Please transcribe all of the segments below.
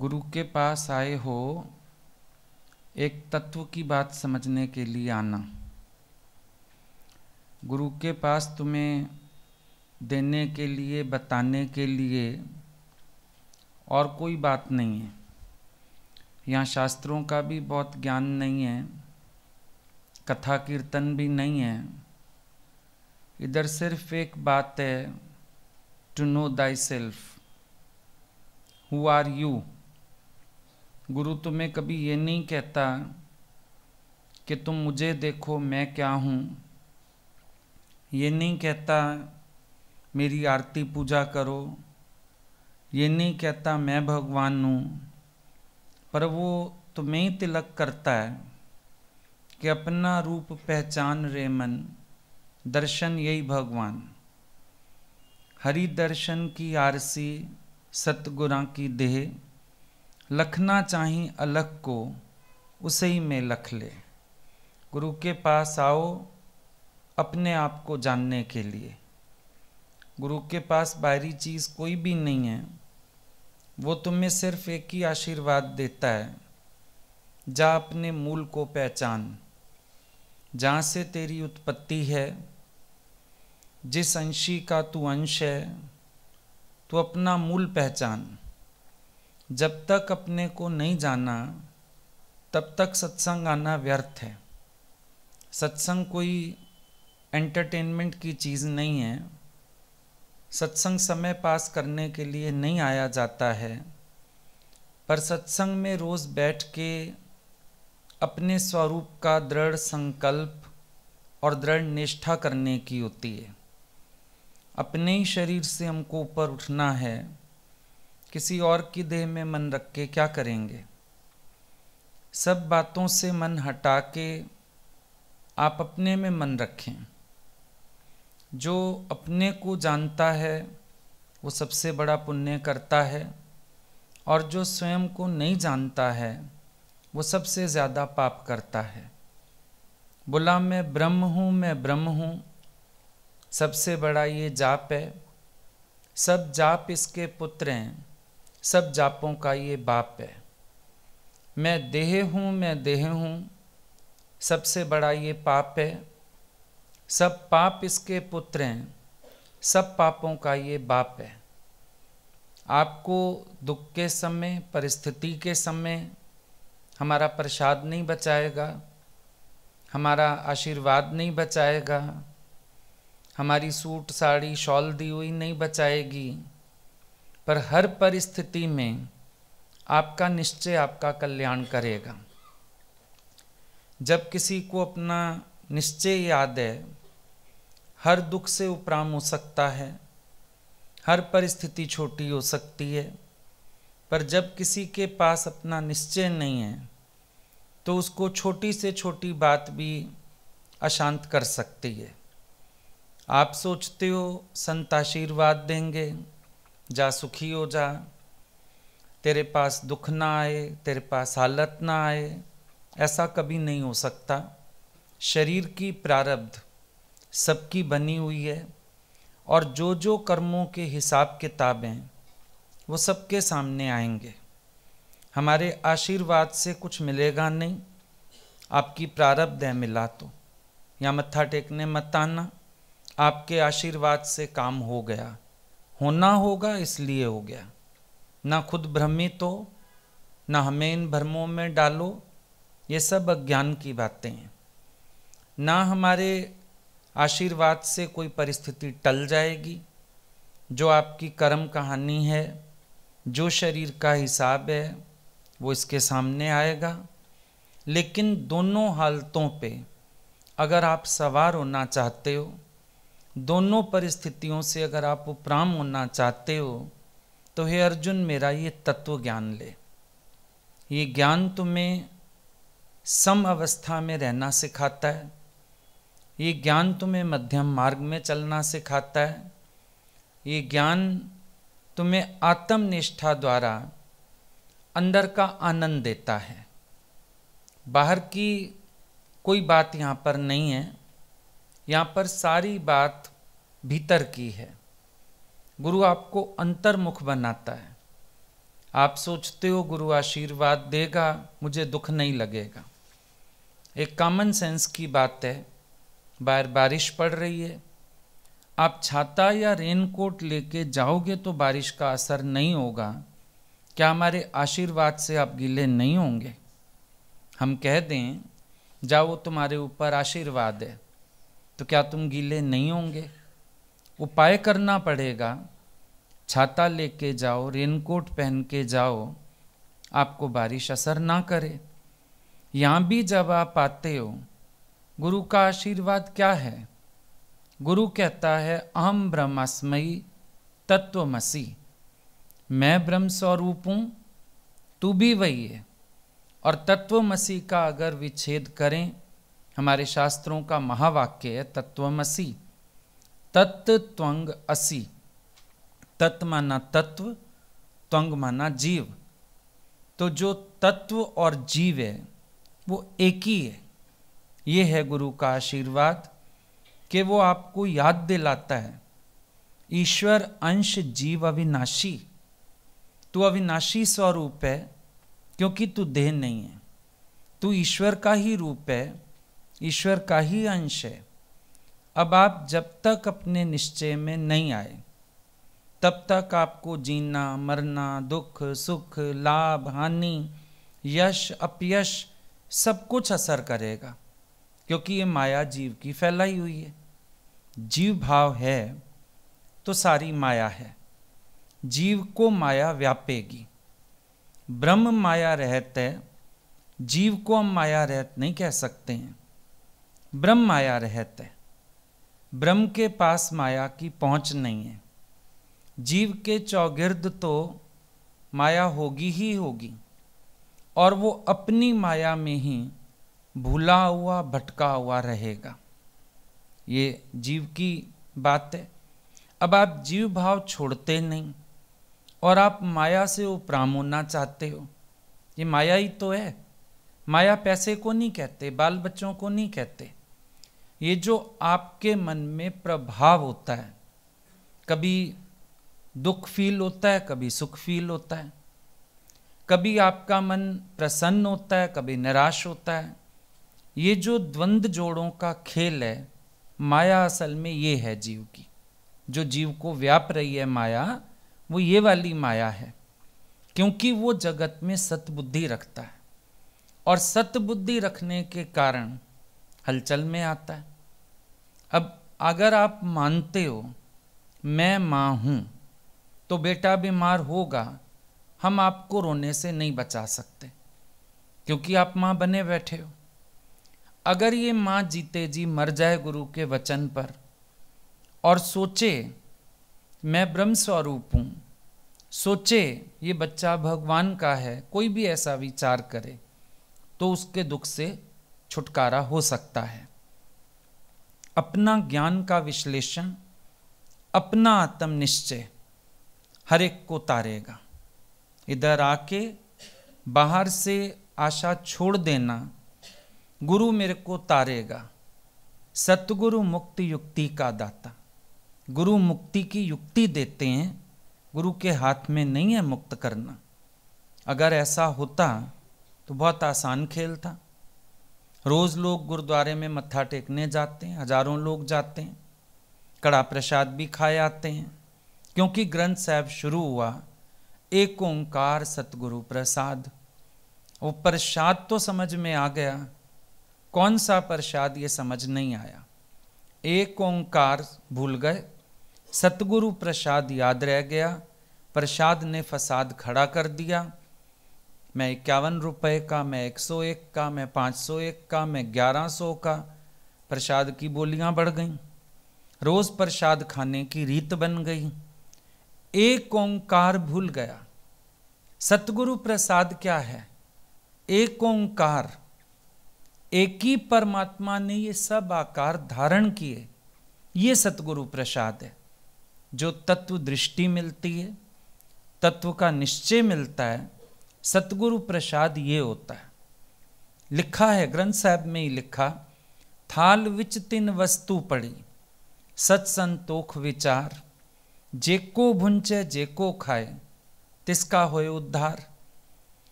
गुरु के पास आए हो एक तत्व की बात समझने के लिए आना गुरु के पास तुम्हें देने के लिए बताने के लिए और कोई बात नहीं है यहाँ शास्त्रों का भी बहुत ज्ञान नहीं है कथा कीर्तन भी नहीं है इधर सिर्फ एक बात है to know thyself who are you गुरु तुम्हें कभी ये नहीं कहता कि तुम मुझे देखो मैं क्या हूँ ये नहीं कहता मेरी आरती पूजा करो ये नहीं कहता मैं भगवान हूँ पर वो तुम्हें ही तिलक करता है कि अपना रूप पहचान रे मन दर्शन यही भगवान हरि दर्शन की आरसी सतगुरा की देह लखना चाहे अलग को उसे ही में लख ले गुरु के पास आओ अपने आप को जानने के लिए गुरु के पास बाहरी चीज़ कोई भी नहीं है वो तुम्हें सिर्फ एक ही आशीर्वाद देता है जा अपने मूल को पहचान जहाँ से तेरी उत्पत्ति है जिस अंशी का तू अंश है तो अपना मूल पहचान जब तक अपने को नहीं जाना तब तक सत्संग आना व्यर्थ है सत्संग कोई एंटरटेनमेंट की चीज़ नहीं है सत्संग समय पास करने के लिए नहीं आया जाता है पर सत्संग में रोज़ बैठ के अपने स्वरूप का दृढ़ संकल्प और दृढ़ निष्ठा करने की होती है अपने ही शरीर से हमको ऊपर उठना है किसी और की देह में मन रख के क्या करेंगे सब बातों से मन हटा के आप अपने में मन रखें जो अपने को जानता है वो सबसे बड़ा पुण्य करता है और जो स्वयं को नहीं जानता है वो सबसे ज़्यादा पाप करता है बोला मैं ब्रह्म हूँ मैं ब्रह्म हूँ सबसे बड़ा ये जाप है सब जाप इसके पुत्र हैं सब जापों का ये बाप है मैं देह हूँ मैं देह हूँ सबसे बड़ा ये पाप है सब पाप इसके पुत्र हैं सब पापों का ये बाप है आपको दुख के समय परिस्थिति के समय हमारा प्रसाद नहीं बचाएगा हमारा आशीर्वाद नहीं बचाएगा हमारी सूट साड़ी शॉल दी हुई नहीं बचाएगी पर हर परिस्थिति में आपका निश्चय आपका कल्याण करेगा जब किसी को अपना निश्चय याद है हर दुख से उपराम हो सकता है हर परिस्थिति छोटी हो सकती है पर जब किसी के पास अपना निश्चय नहीं है तो उसको छोटी से छोटी बात भी अशांत कर सकती है आप सोचते हो संत आशीर्वाद देंगे जा सुखी हो जा तेरे पास दुख ना आए तेरे पास हालत ना आए ऐसा कभी नहीं हो सकता शरीर की प्रारब्ध सबकी बनी हुई है और जो जो कर्मों के हिसाब किताबें वो सबके सामने आएंगे हमारे आशीर्वाद से कुछ मिलेगा नहीं आपकी प्रारब्ध है मिला तो या मत्था टेकने मत आना आपके आशीर्वाद से काम हो गया होना होगा इसलिए हो गया ना खुद भ्रमित हो ना हमें इन भ्रमों में डालो ये सब अज्ञान की बातें हैं ना हमारे आशीर्वाद से कोई परिस्थिति टल जाएगी जो आपकी कर्म कहानी है जो शरीर का हिसाब है वो इसके सामने आएगा लेकिन दोनों हालतों पे अगर आप सवार होना चाहते हो दोनों परिस्थितियों से अगर आप उपराम होना चाहते हो तो हे अर्जुन मेरा ये तत्व ज्ञान ले ये ज्ञान तुम्हें सम अवस्था में रहना सिखाता है ये ज्ञान तुम्हें मध्यम मार्ग में चलना सिखाता है ये ज्ञान तुम्हें आत्मनिष्ठा द्वारा अंदर का आनंद देता है बाहर की कोई बात यहाँ पर नहीं है यहाँ पर सारी बात भीतर की है गुरु आपको अंतर्मुख बनाता है आप सोचते हो गुरु आशीर्वाद देगा मुझे दुख नहीं लगेगा एक कॉमन सेंस की बात है बाहर बारिश पड़ रही है आप छाता या रेनकोट लेके जाओगे तो बारिश का असर नहीं होगा क्या हमारे आशीर्वाद से आप गीले नहीं होंगे हम कह दें जाओ तुम्हारे ऊपर आशीर्वाद है तो क्या तुम गीले नहीं होंगे उपाय करना पड़ेगा छाता लेके जाओ रेनकोट पहन के जाओ आपको बारिश असर ना करे यहाँ भी जब आप आते हो गुरु का आशीर्वाद क्या है गुरु कहता है अहम ब्रह्मास्मयी तत्वमसी मैं ब्रह्म स्वरूप हूँ तू भी वही है और तत्वमसी का अगर विच्छेद करें हमारे शास्त्रों का महावाक्य है तत्वमसी तत्व त्वंग असी तत् माना तत्व त्वंग माना जीव तो जो तत्व और जीव है वो एक ही है ये है गुरु का आशीर्वाद कि वो आपको याद दिलाता है ईश्वर अंश जीव अविनाशी तू अविनाशी स्वरूप है क्योंकि तू देह नहीं है तू ईश्वर का ही रूप है ईश्वर का ही अंश है अब आप जब तक अपने निश्चय में नहीं आए तब तक आपको जीना मरना दुख सुख लाभ हानि यश अपयश सब कुछ असर करेगा क्योंकि ये माया जीव की फैलाई हुई है जीव भाव है तो सारी माया है जीव को माया व्यापेगी ब्रह्म माया रहते जीव को हम माया रहत नहीं कह सकते हैं ब्रह्म माया रहते है ब्रह्म के पास माया की पहुंच नहीं है जीव के चौगिर्द तो माया होगी ही होगी और वो अपनी माया में ही भूला हुआ भटका हुआ रहेगा ये जीव की बात है अब आप जीव भाव छोड़ते नहीं और आप माया से उपराम होना चाहते हो ये माया ही तो है माया पैसे को नहीं कहते बाल बच्चों को नहीं कहते ये जो आपके मन में प्रभाव होता है कभी दुख फील होता है कभी सुख फील होता है कभी आपका मन प्रसन्न होता है कभी निराश होता है ये जो द्वंद्व जोड़ों का खेल है माया असल में ये है जीव की जो जीव को व्याप रही है माया वो ये वाली माया है क्योंकि वो जगत में सतबुद्धि रखता है और सतबुद्धि रखने के कारण हलचल में आता है अब अगर आप मानते हो मैं माँ हूँ तो बेटा बीमार होगा हम आपको रोने से नहीं बचा सकते क्योंकि आप माँ बने बैठे हो अगर ये माँ जीते जी मर जाए गुरु के वचन पर और सोचे मैं ब्रह्म स्वरूप हूँ सोचे ये बच्चा भगवान का है कोई भी ऐसा विचार करे तो उसके दुख से छुटकारा हो सकता है अपना ज्ञान का विश्लेषण अपना आत्म निश्चय हर एक को तारेगा इधर आके बाहर से आशा छोड़ देना गुरु मेरे को तारेगा सतगुरु मुक्त युक्ति का दाता गुरु मुक्ति की युक्ति देते हैं गुरु के हाथ में नहीं है मुक्त करना अगर ऐसा होता तो बहुत आसान खेल था रोज़ लोग गुरुद्वारे में मत्था टेकने जाते हैं हजारों लोग जाते हैं कड़ा प्रसाद भी खाए आते हैं क्योंकि ग्रंथ साहब शुरू हुआ एक ओंकार सतगुरु प्रसाद वो प्रसाद तो समझ में आ गया कौन सा प्रसाद ये समझ नहीं आया एक ओंकार भूल गए सतगुरु प्रसाद याद रह गया प्रसाद ने फसाद खड़ा कर दिया मैं इक्यावन रुपये का मैं एक सौ एक का मैं पाँच सौ एक का मैं ग्यारह सौ का प्रसाद की बोलियां बढ़ गईं रोज़ प्रसाद खाने की रीत बन गई एक ओंकार भूल गया सतगुरु प्रसाद क्या है एक ओंकार एक ही परमात्मा ने ये सब आकार धारण किए ये सतगुरु प्रसाद है जो तत्व दृष्टि मिलती है तत्व का निश्चय मिलता है सतगुरु प्रसाद ये होता है लिखा है ग्रंथ साहब में ही लिखा थाल विच तीन वस्तु पड़ी सत्संतोख विचार विचार जेको भुंचे जेको खाए तिसका होए उद्धार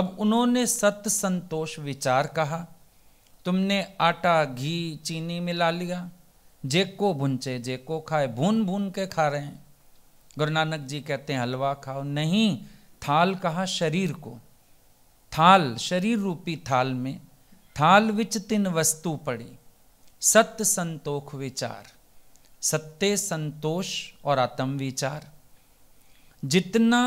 अब उन्होंने सत्य संतोष विचार कहा तुमने आटा घी चीनी मिला लिया जेको भुंचे जेको खाए भून भून के खा रहे हैं गुरु नानक जी कहते हैं हलवा खाओ नहीं थाल कहा शरीर को थाल शरीर रूपी थाल में थाल विच तीन वस्तु पड़ी सत्य संतोख विचार सत्य संतोष और आत्म विचार जितना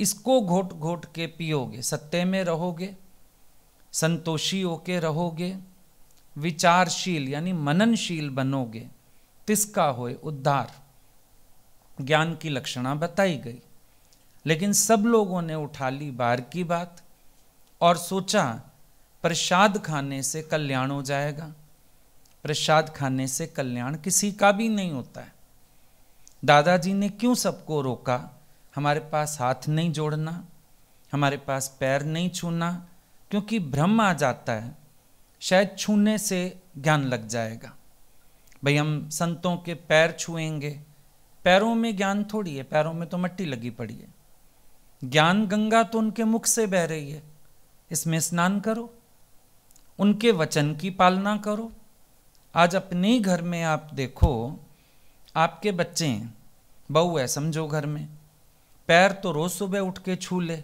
इसको घोट घोट के पियोगे सत्य में रहोगे संतोषी होके रहोगे विचारशील यानी मननशील बनोगे तिसका होए उद्धार ज्ञान की लक्षणा बताई गई लेकिन सब लोगों ने उठा ली बार की बात और सोचा प्रसाद खाने से कल्याण हो जाएगा प्रसाद खाने से कल्याण किसी का भी नहीं होता है दादाजी ने क्यों सबको रोका हमारे पास हाथ नहीं जोड़ना हमारे पास पैर नहीं छूना क्योंकि भ्रम आ जाता है शायद छूने से ज्ञान लग जाएगा भाई हम संतों के पैर छुएंगे पैरों में ज्ञान थोड़ी है पैरों में तो मट्टी लगी पड़ी है ज्ञान गंगा तो उनके मुख से बह रही है इसमें स्नान करो उनके वचन की पालना करो आज अपने ही घर में आप देखो आपके बच्चे बहू है समझो घर में पैर तो रोज़ सुबह उठ के छू ले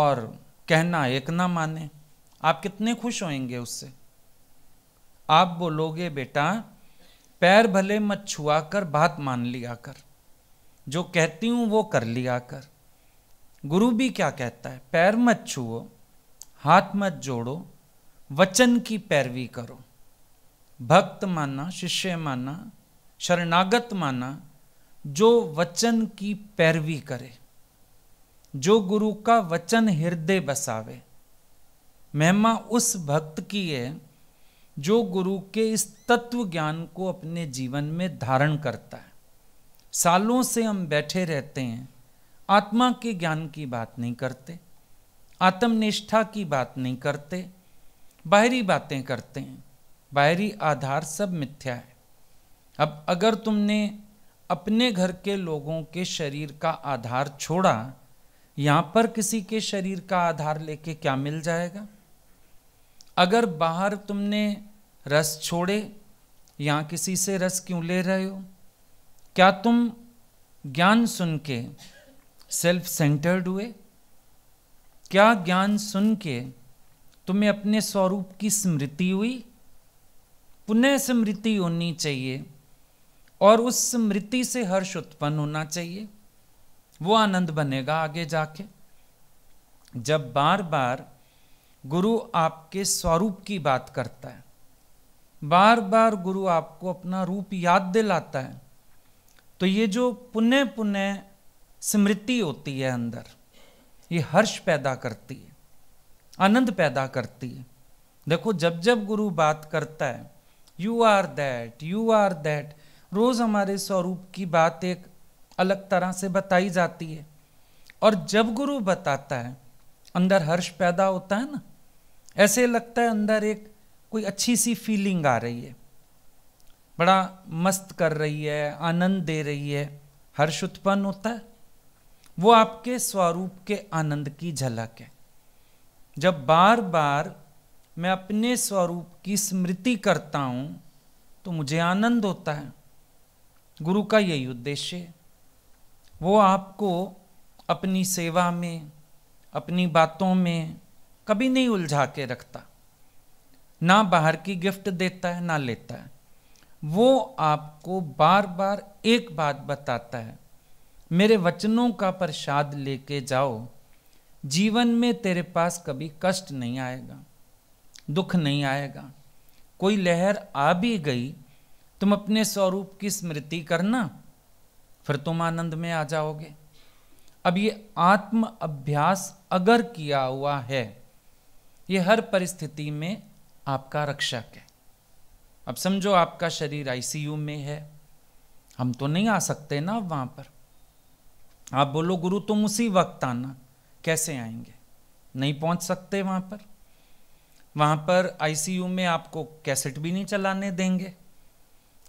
और कहना एक ना माने आप कितने खुश होंगे उससे आप बोलोगे बेटा पैर भले मत छुआ कर बात मान लिया कर जो कहती हूँ वो कर लिया कर गुरु भी क्या कहता है पैर मत छुओ हाथ मत जोड़ो वचन की पैरवी करो भक्त माना शिष्य माना शरणागत माना जो वचन की पैरवी करे जो गुरु का वचन हृदय बसावे महिमा उस भक्त की है जो गुरु के इस तत्व ज्ञान को अपने जीवन में धारण करता है सालों से हम बैठे रहते हैं आत्मा के ज्ञान की बात नहीं करते आत्मनिष्ठा की बात नहीं करते बाहरी बातें करते हैं बाहरी आधार सब मिथ्या है अब अगर तुमने अपने घर के लोगों के शरीर का आधार छोड़ा यहाँ पर किसी के शरीर का आधार लेके क्या मिल जाएगा अगर बाहर तुमने रस छोड़े यहाँ किसी से रस क्यों ले रहे हो क्या तुम ज्ञान सुन के सेल्फ सेंटर्ड हुए क्या ज्ञान सुन के तुम्हें अपने स्वरूप की स्मृति हुई पुनः स्मृति होनी चाहिए और उस स्मृति से हर्ष उत्पन्न होना चाहिए वो आनंद बनेगा आगे जाके जब बार बार गुरु आपके स्वरूप की बात करता है बार बार गुरु आपको अपना रूप याद दिलाता है तो ये जो पुनः पुनः स्मृति होती है अंदर ये हर्ष पैदा करती है आनंद पैदा करती है देखो जब जब गुरु बात करता है you are that you are that रोज़ हमारे स्वरूप की बात एक अलग तरह से बताई जाती है और जब गुरु बताता है अंदर हर्ष पैदा होता है ना ऐसे लगता है अंदर एक कोई अच्छी सी फीलिंग आ रही है बड़ा मस्त कर रही है आनंद दे रही है हर्ष उत्पन्न होता है वो आपके स्वरूप के आनंद की झलक है जब बार बार मैं अपने स्वरूप की स्मृति करता हूँ तो मुझे आनंद होता है गुरु का यही उद्देश्य है वो आपको अपनी सेवा में अपनी बातों में कभी नहीं उलझा के रखता ना बाहर की गिफ्ट देता है ना लेता है वो आपको बार बार एक बात बताता है मेरे वचनों का प्रसाद लेके जाओ जीवन में तेरे पास कभी कष्ट नहीं आएगा दुख नहीं आएगा कोई लहर आ भी गई तुम अपने स्वरूप की स्मृति करना फिर तुम आनंद में आ जाओगे अब ये आत्म अभ्यास अगर किया हुआ है ये हर परिस्थिति में आपका रक्षक है अब समझो आपका शरीर आईसीयू में है हम तो नहीं आ सकते ना वहाँ पर आप बोलो गुरु तुम उसी वक्त आना कैसे आएंगे नहीं पहुंच सकते वहां पर वहां पर आईसीयू में आपको कैसेट भी नहीं चलाने देंगे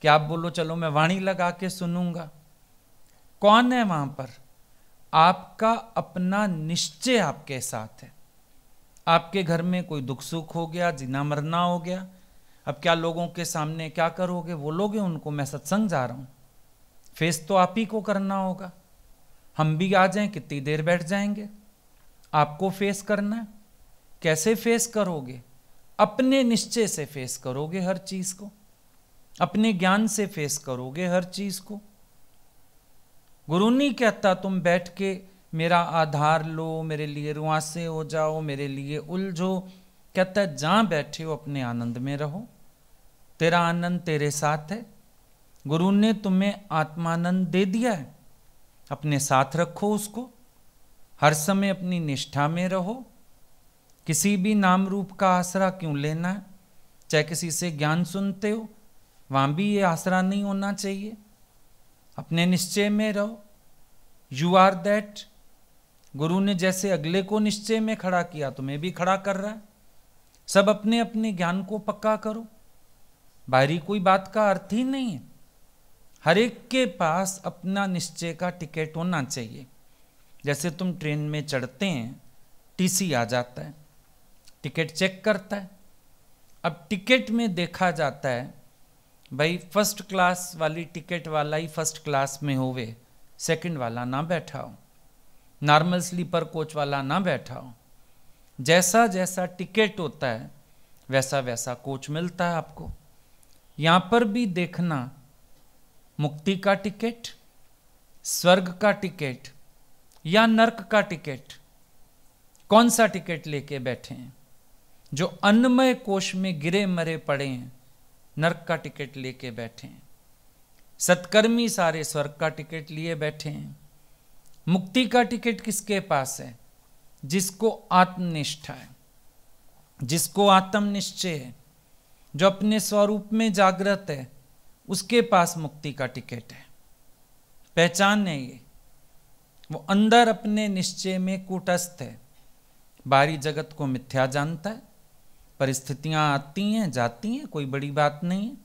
कि आप बोलो चलो मैं वाणी लगा के सुनूंगा कौन है वहां पर आपका अपना निश्चय आपके साथ है आपके घर में कोई दुख सुख हो गया जीना मरना हो गया अब क्या लोगों के सामने क्या करोगे वो लोगे उनको मैं सत्संग जा रहा हूं फेस तो आप ही को करना होगा हम भी आ जाएं कितनी देर बैठ जाएंगे आपको फेस करना है कैसे फेस करोगे अपने निश्चय से फेस करोगे हर चीज को अपने ज्ञान से फेस करोगे हर चीज को गुरु नहीं कहता तुम बैठ के मेरा आधार लो मेरे लिए रुआसे हो जाओ मेरे लिए उलझो कहता जहाँ बैठे हो अपने आनंद में रहो तेरा आनंद तेरे साथ है गुरु ने तुम्हें आत्मानंद दे दिया है अपने साथ रखो उसको हर समय अपनी निष्ठा में रहो किसी भी नाम रूप का आसरा क्यों लेना है चाहे किसी से ज्ञान सुनते हो वहाँ भी ये आसरा नहीं होना चाहिए अपने निश्चय में रहो यू आर दैट गुरु ने जैसे अगले को निश्चय में खड़ा किया तो मैं भी खड़ा कर रहा है सब अपने अपने ज्ञान को पक्का करो बाहरी कोई बात का अर्थ ही नहीं है हर एक के पास अपना निश्चय का टिकट होना चाहिए जैसे तुम ट्रेन में चढ़ते हैं टीसी आ जाता है टिकट चेक करता है अब टिकट में देखा जाता है भाई फर्स्ट क्लास वाली टिकट वाला ही फर्स्ट क्लास में होवे सेकंड वाला ना बैठा हो नॉर्मल स्लीपर कोच वाला ना बैठा हो जैसा जैसा टिकट होता है वैसा वैसा कोच मिलता है आपको यहाँ पर भी देखना मुक्ति का टिकट स्वर्ग का टिकट या नरक का टिकट कौन सा टिकट लेके बैठे हैं जो अन्नमय कोष में गिरे मरे पड़े हैं नरक का टिकट लेके बैठे हैं सत्कर्मी सारे स्वर्ग का टिकट लिए बैठे हैं मुक्ति का टिकट किसके पास है जिसको आत्मनिष्ठा है जिसको आत्मनिश्चय है जो अपने स्वरूप में जागृत है उसके पास मुक्ति का टिकट है पहचान है ये वो अंदर अपने निश्चय में कूटस्थ है बाहरी जगत को मिथ्या जानता है परिस्थितियाँ आती हैं जाती हैं कोई बड़ी बात नहीं है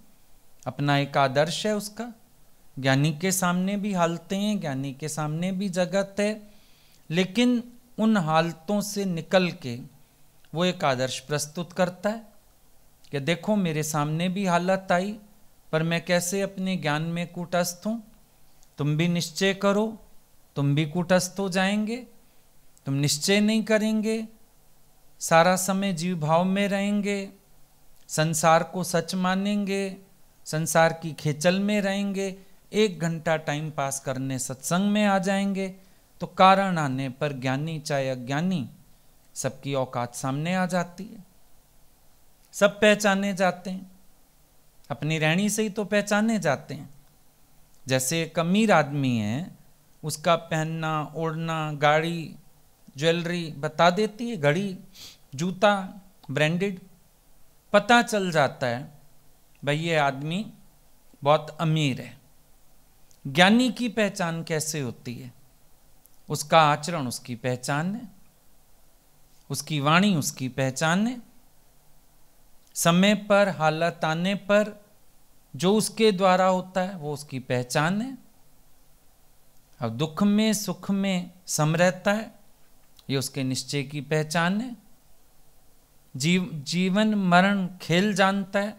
अपना एक आदर्श है उसका ज्ञानी के सामने भी हालते हैं ज्ञानी के सामने भी जगत है लेकिन उन हालतों से निकल के वो एक आदर्श प्रस्तुत करता है कि देखो मेरे सामने भी हालत आई पर मैं कैसे अपने ज्ञान में कूटस्थ हूँ तुम भी निश्चय करो तुम भी कूटस्थ हो जाएंगे तुम निश्चय नहीं करेंगे सारा समय जीव भाव में रहेंगे संसार को सच मानेंगे संसार की खेचल में रहेंगे एक घंटा टाइम पास करने सत्संग में आ जाएंगे तो कारण आने पर ज्ञानी चाहे अज्ञानी सबकी औकात सामने आ जाती है सब पहचाने जाते हैं अपनी रहनी से ही तो पहचाने जाते हैं जैसे एक अमीर आदमी है उसका पहनना ओढ़ना गाड़ी ज्वेलरी बता देती है घड़ी जूता ब्रांडेड पता चल जाता है भाई ये आदमी बहुत अमीर है ज्ञानी की पहचान कैसे होती है उसका आचरण उसकी पहचान है उसकी वाणी उसकी पहचान है समय पर हालत आने पर जो उसके द्वारा होता है वो उसकी पहचान है अब दुख में सुख में सम रहता है ये उसके निश्चय की पहचान है जीव जीवन मरण खेल जानता है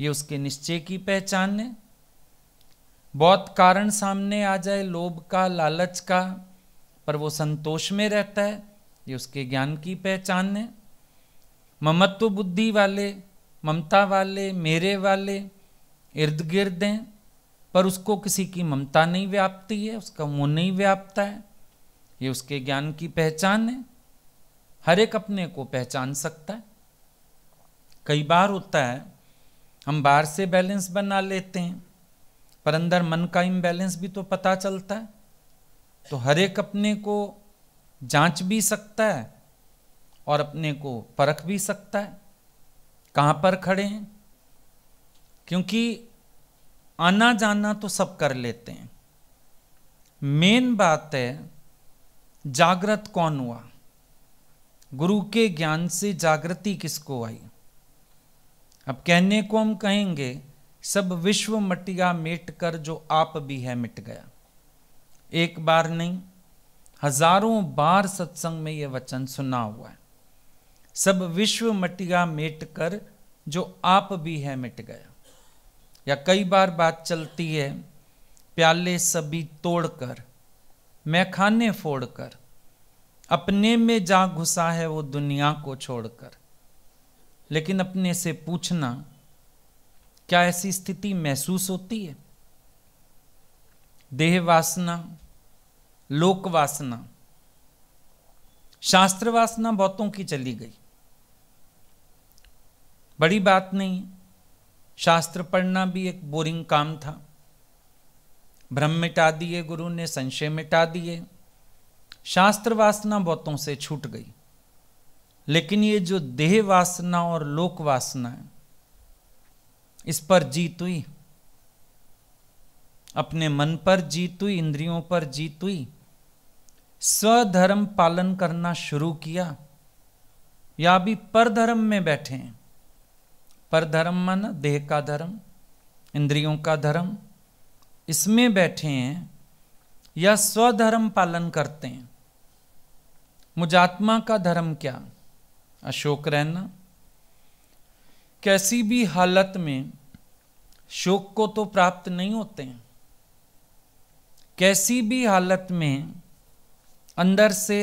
ये उसके निश्चय की पहचान है बहुत कारण सामने आ जाए लोभ का लालच का पर वो संतोष में रहता है ये उसके ज्ञान की पहचान है ममत्व बुद्धि वाले ममता वाले मेरे वाले इर्द गिर्द हैं पर उसको किसी की ममता नहीं व्यापती है उसका मुँह नहीं व्यापता है ये उसके ज्ञान की पहचान है हर एक अपने को पहचान सकता है कई बार होता है हम बाहर से बैलेंस बना लेते हैं पर अंदर मन का इम्बैलेंस भी तो पता चलता है तो हर एक अपने को जांच भी सकता है और अपने को परख भी सकता है कहाँ पर खड़े हैं क्योंकि आना जाना तो सब कर लेते हैं मेन बात है जागृत कौन हुआ गुरु के ज्ञान से जागृति किसको आई अब कहने को हम कहेंगे सब विश्व मटिया मेट कर जो आप भी है मिट गया एक बार नहीं हजारों बार सत्संग में यह वचन सुना हुआ है सब विश्व मटिया मेट कर जो आप भी है मिट गया या कई बार बात चलती है प्याले सभी तोड़कर मैं खाने फोड़कर अपने में जा घुसा है वो दुनिया को छोड़कर लेकिन अपने से पूछना क्या ऐसी स्थिति महसूस होती है देह वासना लोक वासना शास्त्र वासना बहुतों की चली गई बड़ी बात नहीं शास्त्र पढ़ना भी एक बोरिंग काम था भ्रम मिटा दिए गुरु ने संशय मिटा दिए शास्त्र वासना बहुतों से छूट गई लेकिन ये जो देह वासना और लोक वासना है इस पर जीत हुई अपने मन पर जीत हुई इंद्रियों पर जीत हुई स्वधर्म पालन करना शुरू किया या अभी परधर्म में बैठे हैं पर धर्म मन देह का धर्म इंद्रियों का धर्म इसमें बैठे हैं या स्वधर्म पालन करते हैं मुजात्मा का धर्म क्या अशोक रहना कैसी भी हालत में शोक को तो प्राप्त नहीं होते हैं कैसी भी हालत में अंदर से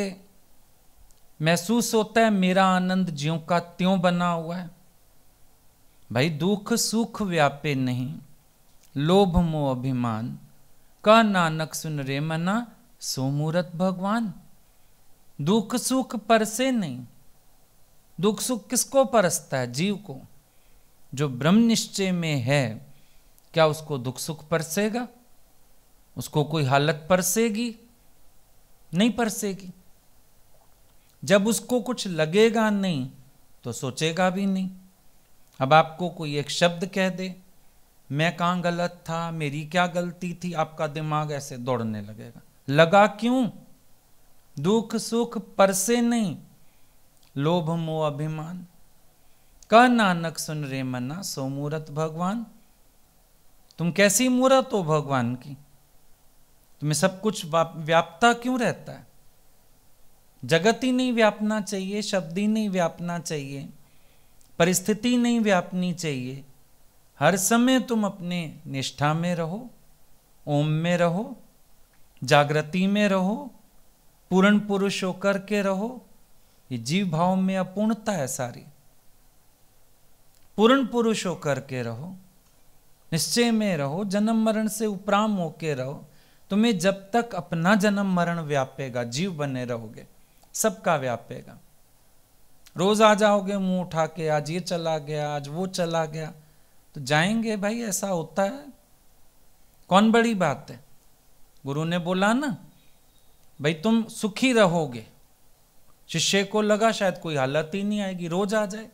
महसूस होता है मेरा आनंद ज्यों का त्यों बना हुआ है भाई दुख सुख व्यापे नहीं लोभ मो अभिमान क नानक सुन रे मना सोमूरत भगवान दुख सुख परसे नहीं दुख सुख किसको परसता है जीव को जो ब्रह्म निश्चय में है क्या उसको दुख सुख परसेगा उसको कोई हालत परसेगी नहीं परसेगी जब उसको कुछ लगेगा नहीं तो सोचेगा भी नहीं अब आपको कोई एक शब्द कह दे मैं कहाँ गलत था मेरी क्या गलती थी आपका दिमाग ऐसे दौड़ने लगेगा लगा क्यों दुख सुख पर से नहीं लोभ मोह अभिमान क नानक सुन रे मना सो मूर्त भगवान तुम कैसी मूर्त हो भगवान की तुम्हें सब कुछ व्यापता क्यों रहता है जगत ही नहीं व्यापना चाहिए शब्द ही नहीं व्यापना चाहिए परिस्थिति नहीं व्यापनी चाहिए हर समय तुम अपने निष्ठा में रहो ओम में रहो जागृति में रहो पूर्ण पुरुष होकर के रहो ये जीव भाव में अपूर्णता है सारी पूर्ण पुरुष होकर के रहो निश्चय में रहो जन्म मरण से उपराम होके रहो तुम्हें जब तक अपना जन्म मरण व्यापेगा जीव बने रहोगे सबका व्यापेगा रोज आ जाओगे मुंह उठा के आज ये चला गया आज वो चला गया तो जाएंगे भाई ऐसा होता है कौन बड़ी बात है गुरु ने बोला ना भाई तुम सुखी रहोगे शिष्य को लगा शायद कोई हालत ही नहीं आएगी रोज आ जाए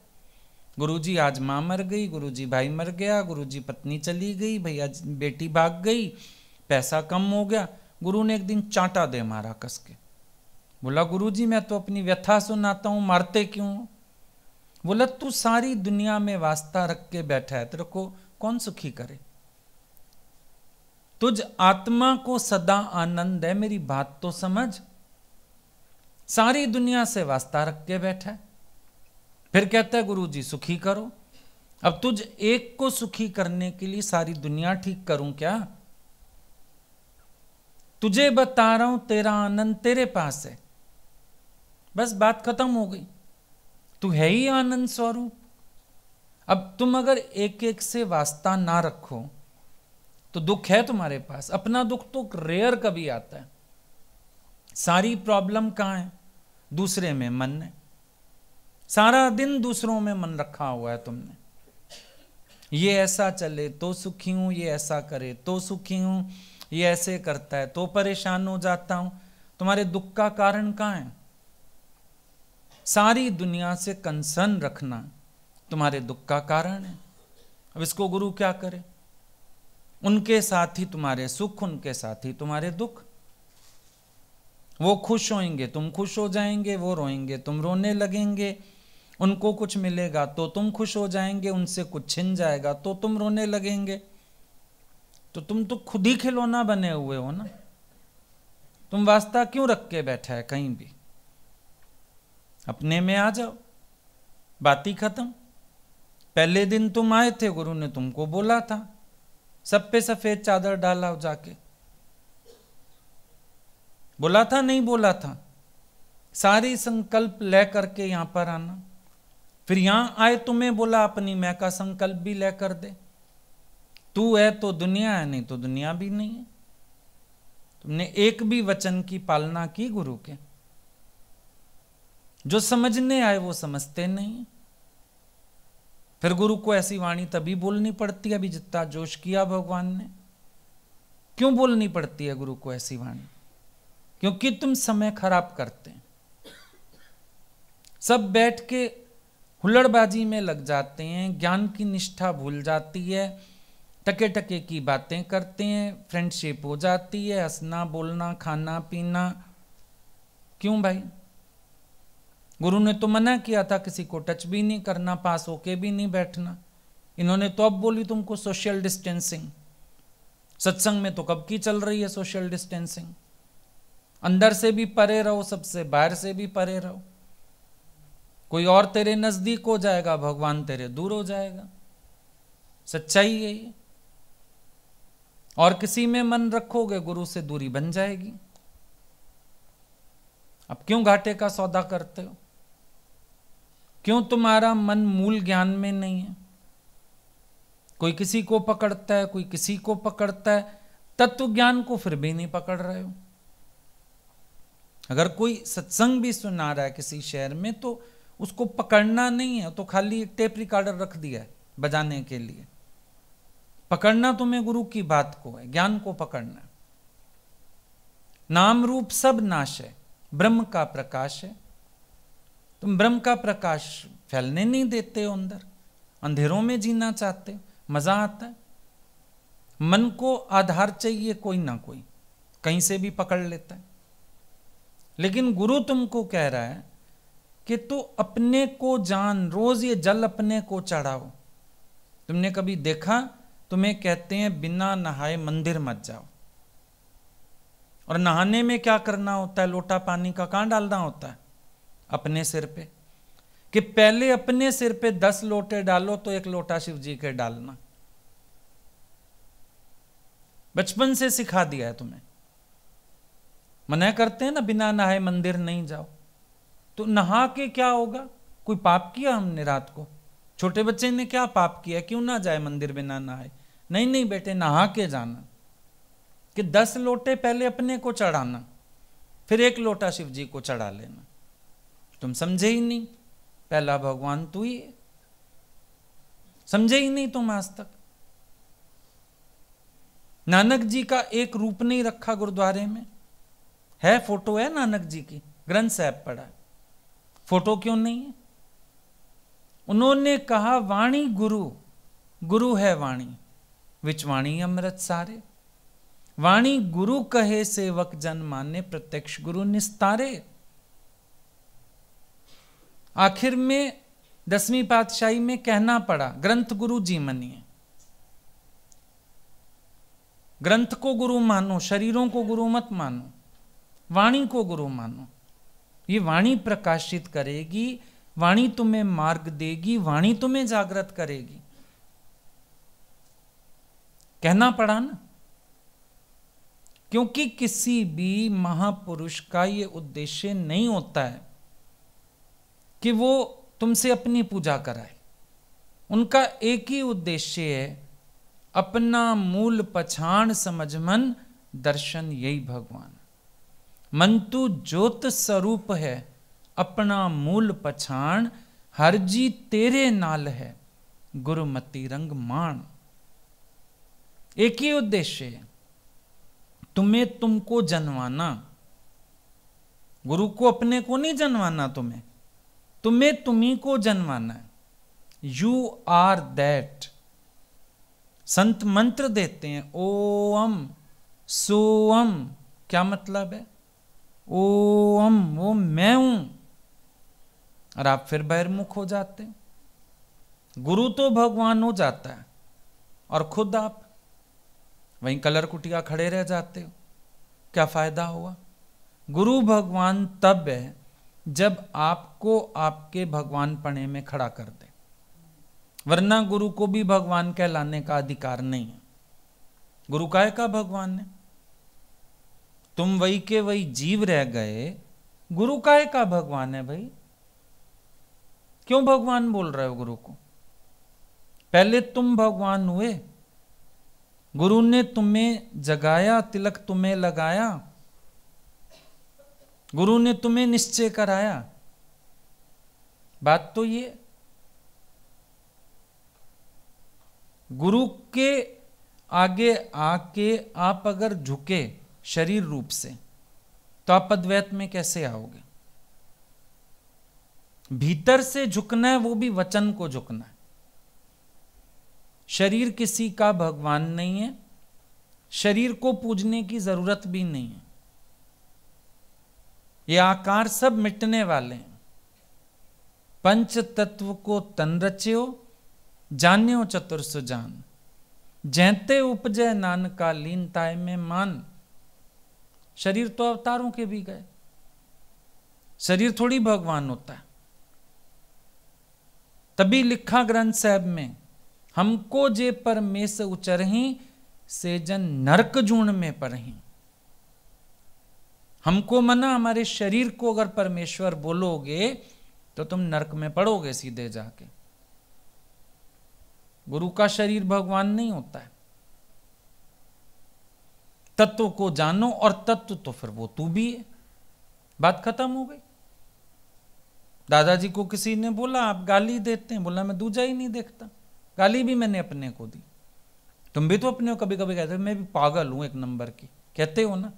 गुरुजी आज माँ मर गई गुरुजी भाई मर गया गुरुजी पत्नी चली गई भैया बेटी भाग गई पैसा कम हो गया गुरु ने एक दिन चांटा दे मारा कस के बोला गुरुजी मैं तो अपनी व्यथा सुनाता हूँ मारते क्यों बोला तू सारी दुनिया में वास्ता रख के बैठा है तेरे को कौन सुखी करे तुझ आत्मा को सदा आनंद है मेरी बात तो समझ सारी दुनिया से वास्ता रख के बैठा है फिर कहता है गुरु जी सुखी करो अब तुझ एक को सुखी करने के लिए सारी दुनिया ठीक करूं क्या तुझे बता रहा हूं तेरा आनंद तेरे पास है बस बात खत्म हो गई तू है ही आनंद स्वरूप अब तुम अगर एक एक से वास्ता ना रखो तो दुख है तुम्हारे पास अपना दुख तो रेयर कभी आता है सारी प्रॉब्लम कहाँ है दूसरे में मन है सारा दिन दूसरों में मन रखा हुआ है तुमने ये ऐसा चले तो सुखी हूं ये ऐसा करे तो सुखी हूं ये ऐसे करता है तो परेशान हो जाता हूं तुम्हारे दुख का कारण कहाँ है सारी दुनिया से कंसर्न रखना तुम्हारे दुख का कारण है अब इसको गुरु क्या करे उनके साथ ही तुम्हारे सुख उनके साथ ही तुम्हारे दुख वो खुश होएंगे तुम खुश हो जाएंगे वो रोएंगे तुम रोने लगेंगे उनको कुछ मिलेगा तो तुम खुश हो जाएंगे उनसे कुछ छिन जाएगा तो तुम रोने लगेंगे तो तुम तो खुद ही खिलौना बने हुए हो ना तुम वास्ता क्यों रख के बैठा है कहीं भी अपने में आ जाओ बात ही खत्म पहले दिन तुम आए थे गुरु ने तुमको बोला था सब पे सफेद चादर डाला जाके बोला था नहीं बोला था सारी संकल्प ले करके यहां पर आना फिर यहां आए तुम्हें बोला अपनी मैं का संकल्प भी ले कर दे तू है तो दुनिया है नहीं तो दुनिया भी नहीं है तुमने एक भी वचन की पालना की गुरु के जो समझने आए वो समझते नहीं फिर गुरु को ऐसी वाणी तभी बोलनी पड़ती है अभी जितना जोश किया भगवान ने क्यों बोलनी पड़ती है गुरु को ऐसी वाणी क्योंकि तुम समय खराब करते हैं सब बैठ के हुल्लड़बाजी में लग जाते हैं ज्ञान की निष्ठा भूल जाती है टके टके की बातें करते हैं फ्रेंडशिप हो जाती है हंसना बोलना खाना पीना क्यों भाई गुरु ने तो मना किया था किसी को टच भी नहीं करना पास होके भी नहीं बैठना इन्होंने तो अब बोली तुमको सोशल डिस्टेंसिंग सत्संग में तो कब की चल रही है सोशल डिस्टेंसिंग अंदर से भी परे रहो सबसे बाहर से भी परे रहो कोई और तेरे नज़दीक हो जाएगा भगवान तेरे दूर हो जाएगा सच्चाई है ये और किसी में मन रखोगे गुरु से दूरी बन जाएगी अब क्यों घाटे का सौदा करते हो क्यों तुम्हारा मन मूल ज्ञान में नहीं है कोई किसी को पकड़ता है कोई किसी को पकड़ता है तत्व ज्ञान को फिर भी नहीं पकड़ रहे हो अगर कोई सत्संग भी सुना रहा है किसी शहर में तो उसको पकड़ना नहीं है तो खाली एक टेप रिकॉर्डर रख दिया है बजाने के लिए पकड़ना तुम्हें गुरु की बात को है ज्ञान को पकड़ना नाम रूप सब नाश है ब्रह्म का प्रकाश है तुम ब्रह्म का प्रकाश फैलने नहीं देते हो अंदर अंधेरों में जीना चाहते हो मज़ा आता है मन को आधार चाहिए कोई ना कोई कहीं से भी पकड़ लेता है लेकिन गुरु तुमको कह रहा है कि तू अपने को जान रोज ये जल अपने को चढ़ाओ तुमने कभी देखा तुम्हें कहते हैं बिना नहाए मंदिर मत जाओ और नहाने में क्या करना होता है लोटा पानी का कहाँ डालना होता है अपने सिर पे कि पहले अपने सिर पे दस लोटे डालो तो एक लोटा शिव जी के डालना बचपन से सिखा दिया है तुम्हें मना करते हैं ना बिना नहाए मंदिर नहीं जाओ तो नहा के क्या होगा कोई पाप किया हमने रात को छोटे बच्चे ने क्या पाप किया क्यों ना जाए मंदिर बिना नहाए नहीं नहीं बेटे नहा के जाना कि दस लोटे पहले अपने को चढ़ाना फिर एक लोटा शिव जी को चढ़ा लेना तुम समझे ही नहीं पहला भगवान तू ही समझे ही नहीं तुम आज तक नानक जी का एक रूप नहीं रखा गुरुद्वारे में है फोटो है नानक जी की ग्रंथ साहब पढ़ा फोटो क्यों नहीं है उन्होंने कहा वाणी गुरु गुरु है वाणी विच वाणी अमृत सारे वाणी गुरु कहे सेवक जन माने प्रत्यक्ष गुरु निस्तारे आखिर में दसवीं पातशाही में कहना पड़ा ग्रंथ गुरु जी मनिए ग्रंथ को गुरु मानो शरीरों को गुरु मत मानो वाणी को गुरु मानो ये वाणी प्रकाशित करेगी वाणी तुम्हें मार्ग देगी वाणी तुम्हें जागृत करेगी कहना पड़ा ना क्योंकि किसी भी महापुरुष का ये उद्देश्य नहीं होता है कि वो तुमसे अपनी पूजा कराए उनका एक ही उद्देश्य है अपना मूल पछाण समझ मन दर्शन यही भगवान मन ज्योत स्वरूप है अपना मूल पछाण हर जी तेरे नाल है गुरुमती रंग माण एक ही उद्देश्य है तुम्हें तुमको जनवाना गुरु को अपने को नहीं जनवाना तुम्हें तुम्हें तुम्ही को जन्माना है यू आर दैट संत मंत्र देते हैं ओम सोम क्या मतलब है ओम वो मैं हूं और आप फिर बहिर्मुख हो जाते हैं गुरु तो भगवान हो जाता है और खुद आप वहीं कलर कुटिया खड़े रह जाते हो क्या फायदा हुआ गुरु भगवान तब है जब आपको आपके भगवान पने में खड़ा कर दे वरना गुरु को भी भगवान कहलाने का अधिकार नहीं है गुरु काय का भगवान है तुम वही के वही जीव रह गए गुरु काय का भगवान है भाई क्यों भगवान बोल रहे हो गुरु को पहले तुम भगवान हुए गुरु ने तुम्हें जगाया तिलक तुम्हें लगाया गुरु ने तुम्हें निश्चय कराया बात तो ये गुरु के आगे आके आप अगर झुके शरीर रूप से तो आप अद्वैत में कैसे आओगे भीतर से झुकना है वो भी वचन को झुकना है शरीर किसी का भगवान नहीं है शरीर को पूजने की जरूरत भी नहीं है ये आकार सब मिटने वाले हैं पंच तत्व को तन रच्यो जान्यो चतुर सुजान जैते उपजय नानका ताय में मान शरीर तो अवतारों के भी गए शरीर थोड़ी भगवान होता है तभी लिखा ग्रंथ साहब में हमको जे परमेश उचरही सेजन नरक जून में परही हमको मना हमारे शरीर को अगर परमेश्वर बोलोगे तो तुम नरक में पड़ोगे सीधे जाके गुरु का शरीर भगवान नहीं होता है तत्व को जानो और तत्व तो फिर वो तू भी है बात खत्म हो गई दादाजी को किसी ने बोला आप गाली देते हैं बोला मैं दूजा ही नहीं देखता गाली भी मैंने अपने को दी तुम भी तो अपने को कभी कभी कहते हो मैं भी पागल हूं एक नंबर की कहते हो ना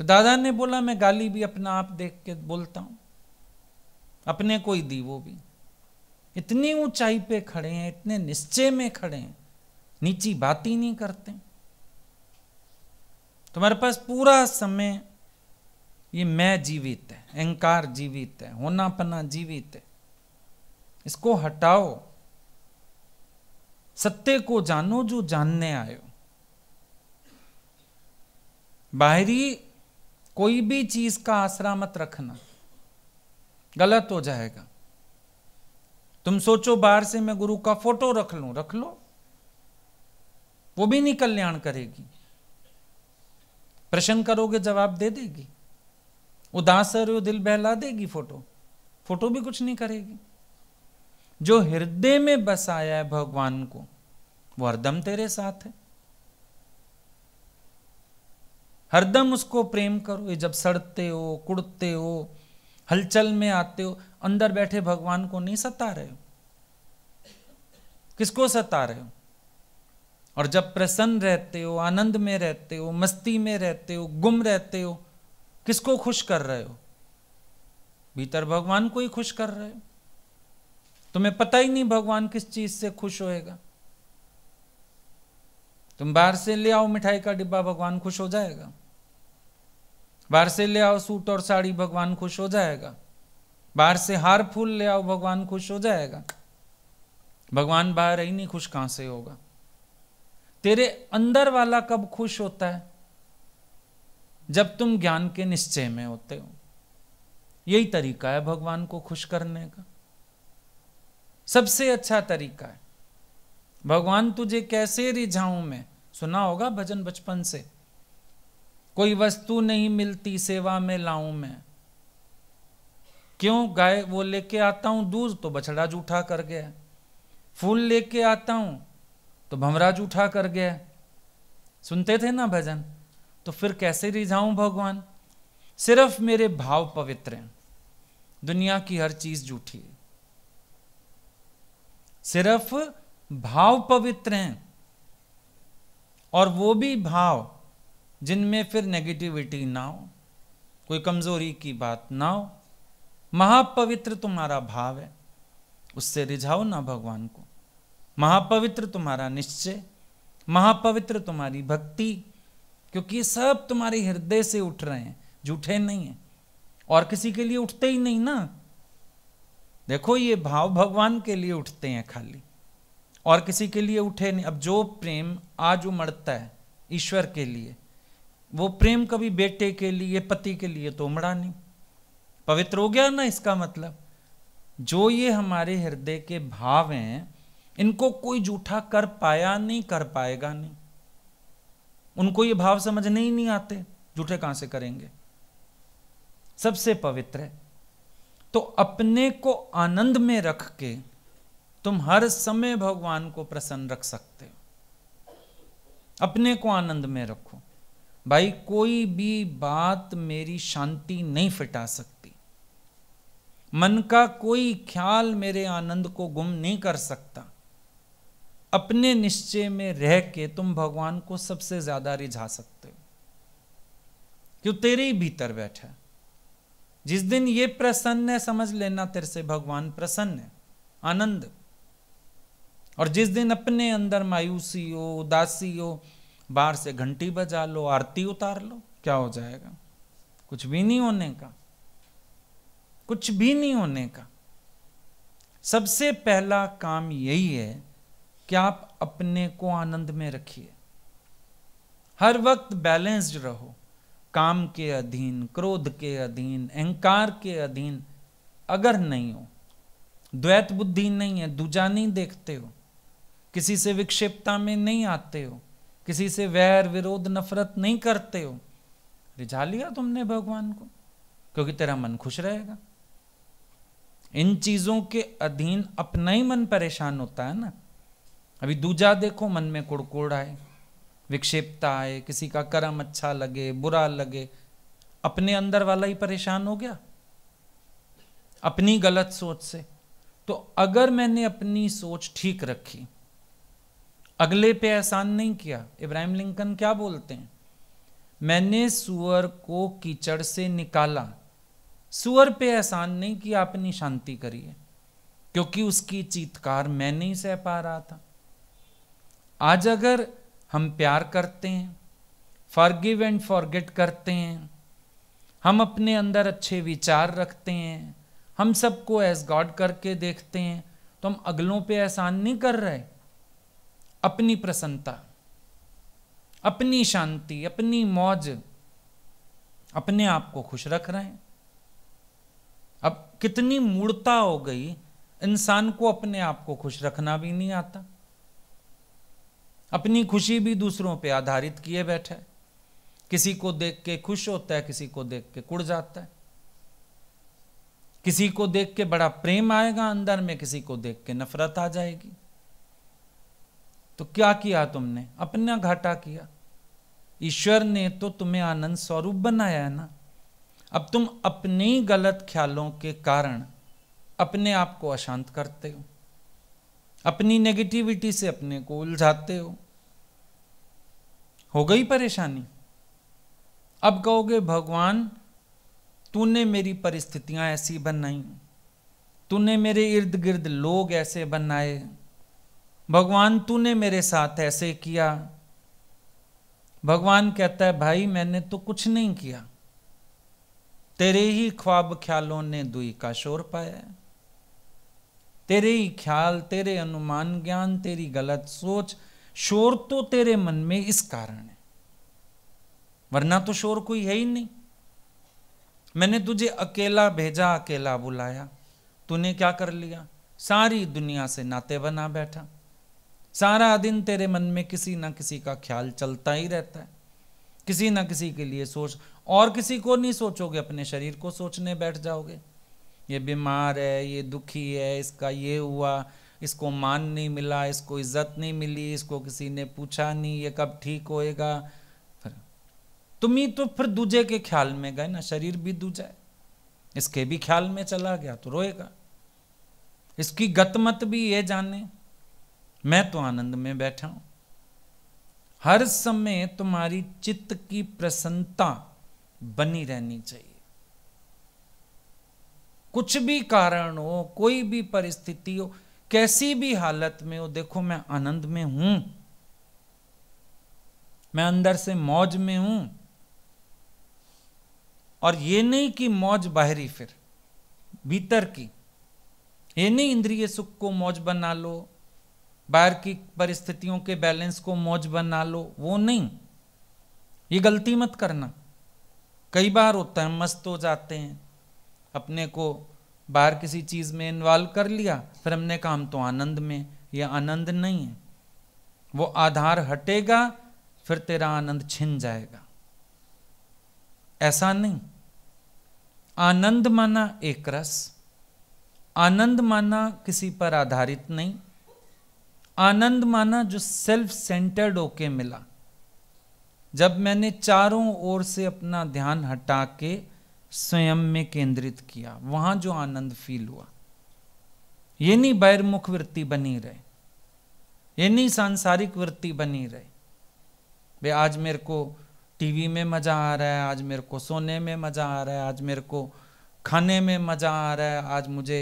तो दादा ने बोला मैं गाली भी अपना आप देख के बोलता हूं अपने को ही दी वो भी इतनी ऊंचाई पे खड़े हैं इतने निश्चय में खड़े हैं नीची बात ही नहीं करते तुम्हारे पास पूरा समय ये मैं जीवित है अहंकार जीवित है होनापना जीवित है इसको हटाओ सत्य को जानो जो जानने आयो बाहरी कोई भी चीज का आसरा मत रखना गलत हो जाएगा तुम सोचो बाहर से मैं गुरु का फोटो रख लू रख लो वो भी नहीं कल्याण करेगी प्रश्न करोगे जवाब दे देगी उदास हो दिल बहला देगी फोटो फोटो भी कुछ नहीं करेगी जो हृदय में बसाया है भगवान को वो हरदम तेरे साथ है हरदम उसको प्रेम करो ये जब सड़ते हो कुड़ते हो हलचल में आते हो अंदर बैठे भगवान को नहीं सता रहे हो किसको सता रहे हो और जब प्रसन्न रहते हो आनंद में रहते हो मस्ती में रहते हो गुम रहते हो किसको खुश कर रहे हो भीतर भगवान को ही खुश कर रहे हो तुम्हें पता ही नहीं भगवान किस चीज से खुश होएगा तुम बाहर से ले आओ मिठाई का डिब्बा भगवान खुश हो जाएगा बाहर से ले आओ सूट और साड़ी भगवान खुश हो जाएगा बाहर से हार फूल ले आओ भगवान खुश हो जाएगा भगवान बाहर ही नहीं खुश कहां से होगा तेरे अंदर वाला कब खुश होता है जब तुम ज्ञान के निश्चय में होते हो यही तरीका है भगवान को खुश करने का सबसे अच्छा तरीका है भगवान तुझे कैसे रिझाऊं मैं सुना होगा भजन बचपन से कोई वस्तु नहीं मिलती सेवा में लाऊं मैं क्यों गाय वो लेके आता हूं दूध तो बछड़ा जूठा कर गया फूल लेके आता हूं तो भमरा जूठा कर गया सुनते थे ना भजन तो फिर कैसे रिझाऊं भगवान सिर्फ मेरे भाव पवित्र हैं दुनिया की हर चीज जूठी है सिर्फ भाव पवित्र हैं और वो भी भाव जिनमें फिर नेगेटिविटी ना हो कोई कमजोरी की बात ना हो महापवित्र तुम्हारा भाव है उससे रिझाओ ना भगवान को महापवित्र तुम्हारा निश्चय महापवित्र तुम्हारी भक्ति क्योंकि ये सब तुम्हारे हृदय से उठ रहे हैं झूठे नहीं हैं और किसी के लिए उठते ही नहीं ना देखो ये भाव भगवान के लिए उठते हैं खाली और किसी के लिए उठे नहीं अब जो प्रेम आज उमड़ता है ईश्वर के लिए वो प्रेम कभी बेटे के लिए पति के लिए तो उमड़ा नहीं पवित्र हो गया ना इसका मतलब जो ये हमारे हृदय के भाव हैं इनको कोई जूठा कर पाया नहीं कर पाएगा नहीं उनको ये भाव समझ नहीं नहीं आते जूठे कहां से करेंगे सबसे पवित्र है तो अपने को आनंद में रख के तुम हर समय भगवान को प्रसन्न रख सकते हो अपने को आनंद में रखो भाई कोई भी बात मेरी शांति नहीं फिटा सकती मन का कोई ख्याल मेरे आनंद को गुम नहीं कर सकता अपने निश्चय में रह के तुम भगवान को सबसे ज्यादा रिझा सकते हो क्यों तेरे ही भीतर बैठा जिस दिन ये प्रसन्न है समझ लेना तेरे से भगवान प्रसन्न है आनंद और जिस दिन अपने अंदर मायूसी हो उदासी हो बाहर से घंटी बजा लो आरती उतार लो क्या हो जाएगा कुछ भी नहीं होने का कुछ भी नहीं होने का सबसे पहला काम यही है कि आप अपने को आनंद में रखिए हर वक्त बैलेंस्ड रहो काम के अधीन क्रोध के अधीन अहंकार के अधीन अगर नहीं हो द्वैत बुद्धि नहीं है दूजा नहीं देखते हो किसी से विक्षेपता में नहीं आते हो किसी से वैर विरोध नफरत नहीं करते हो रिझा लिया तुमने भगवान को क्योंकि तेरा मन खुश रहेगा इन चीजों के अधीन अपना ही मन परेशान होता है ना अभी दूजा देखो मन में कुड़कुड़ आए विक्षेपता आए किसी का कर्म अच्छा लगे बुरा लगे अपने अंदर वाला ही परेशान हो गया अपनी गलत सोच से तो अगर मैंने अपनी सोच ठीक रखी अगले पे एहसान नहीं किया इब्राहिम लिंकन क्या बोलते हैं मैंने सुअर को कीचड़ से निकाला सुअर पे एहसान नहीं किया अपनी शांति करिए क्योंकि उसकी चीतकार मैं नहीं सह पा रहा था आज अगर हम प्यार करते हैं फॉरगिव एंड फॉरगेट करते हैं हम अपने अंदर अच्छे विचार रखते हैं हम सबको एज गॉड करके देखते हैं तो हम अगलों पे एहसान नहीं कर रहे अपनी प्रसन्नता अपनी शांति अपनी मौज अपने आप को खुश रख रहे हैं अब कितनी मूर्ता हो गई इंसान को अपने आप को खुश रखना भी नहीं आता अपनी खुशी भी दूसरों पे आधारित किए बैठे किसी को देख के खुश होता है किसी को देख के कुड़ जाता है किसी को देख के बड़ा प्रेम आएगा अंदर में किसी को देख के नफरत आ जाएगी तो क्या किया तुमने अपना घाटा किया ईश्वर ने तो तुम्हें आनंद स्वरूप बनाया है ना अब तुम अपने ही गलत ख्यालों के कारण अपने आप को अशांत करते हो अपनी नेगेटिविटी से अपने को उलझाते हो हो गई परेशानी अब कहोगे भगवान तूने मेरी परिस्थितियां ऐसी बनाई तूने मेरे इर्द गिर्द लोग ऐसे बनाए भगवान तूने मेरे साथ ऐसे किया भगवान कहता है भाई मैंने तो कुछ नहीं किया तेरे ही ख्वाब ख्यालों ने दुई का शोर पाया है तेरे ही ख्याल तेरे अनुमान ज्ञान तेरी गलत सोच शोर तो तेरे मन में इस कारण है वरना तो शोर कोई है ही नहीं मैंने तुझे अकेला भेजा अकेला बुलाया तूने क्या कर लिया सारी दुनिया से नाते बना बैठा सारा दिन तेरे मन में किसी ना किसी का ख्याल चलता ही रहता है किसी ना किसी के लिए सोच और किसी को नहीं सोचोगे अपने शरीर को सोचने बैठ जाओगे ये बीमार है ये दुखी है इसका ये हुआ इसको मान नहीं मिला इसको इज्जत नहीं मिली इसको किसी ने पूछा नहीं ये कब ठीक होएगा फिर तुम ही तो फिर दूजे के ख्याल में गए ना शरीर भी दूजा है इसके भी ख्याल में चला गया तो रोएगा इसकी गतमत भी ये जाने मैं तो आनंद में बैठा हूं हर समय तुम्हारी चित्त की प्रसन्नता बनी रहनी चाहिए कुछ भी कारण हो कोई भी परिस्थिति हो कैसी भी हालत में हो देखो मैं आनंद में हूं मैं अंदर से मौज में हूं और ये नहीं कि मौज बाहरी फिर भीतर की ये नहीं इंद्रिय सुख को मौज बना लो बाहर की परिस्थितियों के बैलेंस को मौज बना लो वो नहीं ये गलती मत करना कई बार होता है मस्त हो जाते हैं अपने को बाहर किसी चीज़ में इन्वॉल्व कर लिया फिर हमने काम तो आनंद में यह आनंद नहीं है वो आधार हटेगा फिर तेरा आनंद छिन जाएगा ऐसा नहीं आनंद माना एक रस आनंद माना किसी पर आधारित नहीं आनंद माना जो सेल्फ सेंटर्ड होके मिला जब मैंने चारों ओर से अपना ध्यान हटा के स्वयं में केंद्रित किया वहां जो आनंद फील हुआ ये नहीं बैरमुख वृत्ति बनी रहे ये नहीं सांसारिक वृत्ति बनी रहे भाई आज मेरे को टीवी में मज़ा आ रहा है आज मेरे को सोने में मज़ा आ रहा है आज मेरे को खाने में मज़ा आ रहा है आज मुझे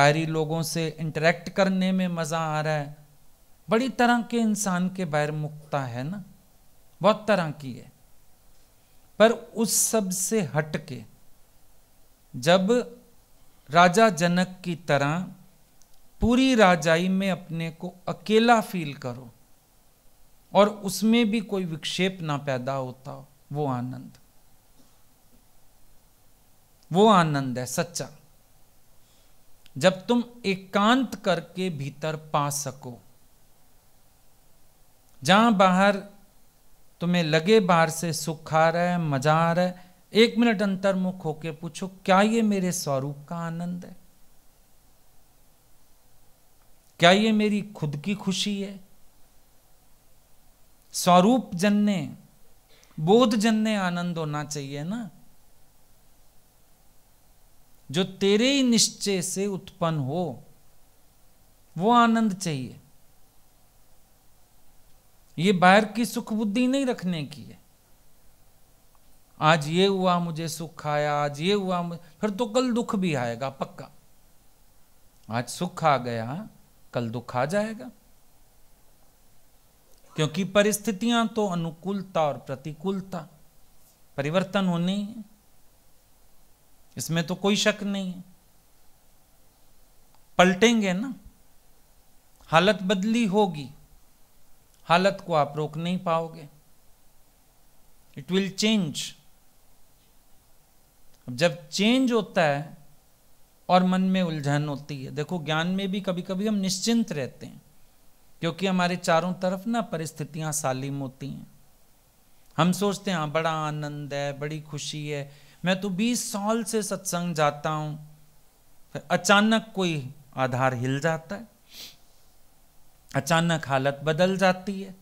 बाहरी लोगों से इंटरेक्ट करने में मज़ा आ रहा है बड़ी तरह के इंसान के बैर मुक्ता है ना बहुत तरह की है पर उस सब से हट के जब राजा जनक की तरह पूरी राजाई में अपने को अकेला फील करो और उसमें भी कोई विक्षेप ना पैदा होता हो वो आनंद वो आनंद है सच्चा जब तुम एकांत करके भीतर पा सको जहाँ बाहर तुम्हें लगे बाहर से सुख आ रहा है मजा आ रहा है एक मिनट अंतर्मुख होके पूछो क्या ये मेरे स्वरूप का आनंद है क्या ये मेरी खुद की खुशी है स्वरूप जन्य बोध जन्य आनंद होना चाहिए ना जो तेरे ही निश्चय से उत्पन्न हो वो आनंद चाहिए ये बाहर की सुख बुद्धि नहीं रखने की है आज ये हुआ मुझे सुख आया आज ये हुआ फिर तो कल दुख भी आएगा पक्का आज सुख आ गया कल दुख आ जाएगा क्योंकि परिस्थितियां तो अनुकूलता और प्रतिकूलता परिवर्तन होने हैं है इसमें तो कोई शक नहीं है पलटेंगे ना हालत बदली होगी हालत को आप रोक नहीं पाओगे इट विल चेंज जब चेंज होता है और मन में उलझन होती है देखो ज्ञान में भी कभी कभी हम निश्चिंत रहते हैं क्योंकि हमारे चारों तरफ ना परिस्थितियां सालिम होती हैं हम सोचते हैं हाँ, बड़ा आनंद है बड़ी खुशी है मैं तो 20 साल से सत्संग जाता फिर अचानक कोई आधार हिल जाता है अचानक हालत बदल जाती है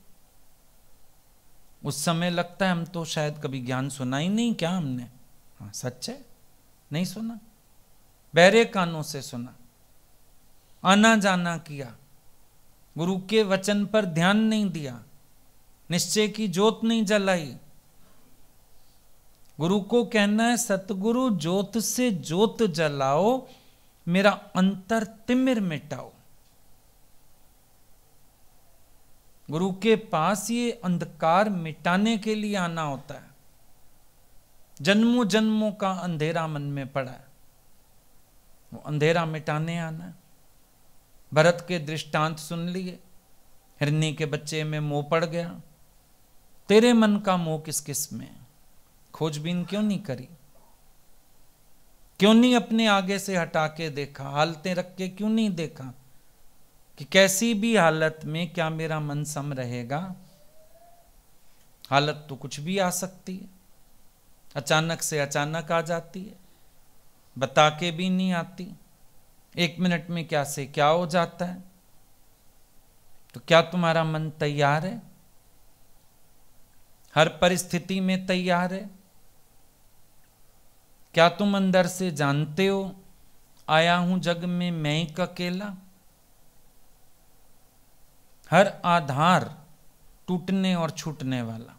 उस समय लगता है हम तो शायद कभी ज्ञान सुना ही नहीं क्या हमने हाँ सच है नहीं सुना बहरे कानों से सुना आना जाना किया गुरु के वचन पर ध्यान नहीं दिया निश्चय की जोत नहीं जलाई गुरु को कहना है सतगुरु जोत से जोत जलाओ मेरा अंतर तिमिर मिटाओ गुरु के पास ये अंधकार मिटाने के लिए आना होता है जन्मों जन्मों का अंधेरा मन में पड़ा है वो अंधेरा मिटाने आना है भरत के दृष्टांत सुन लिए हिरनी के बच्चे में मोह पड़ गया तेरे मन का मोह किस किस में खोजबीन क्यों नहीं करी क्यों नहीं अपने आगे से हटा के देखा हालतें रख के क्यों नहीं देखा कि कैसी भी हालत में क्या मेरा मन सम रहेगा हालत तो कुछ भी आ सकती है अचानक से अचानक आ जाती है बता के भी नहीं आती एक मिनट में क्या से क्या हो जाता है तो क्या तुम्हारा मन तैयार है हर परिस्थिति में तैयार है क्या तुम अंदर से जानते हो आया हूं जग में मैं अकेला हर आधार टूटने और छूटने वाला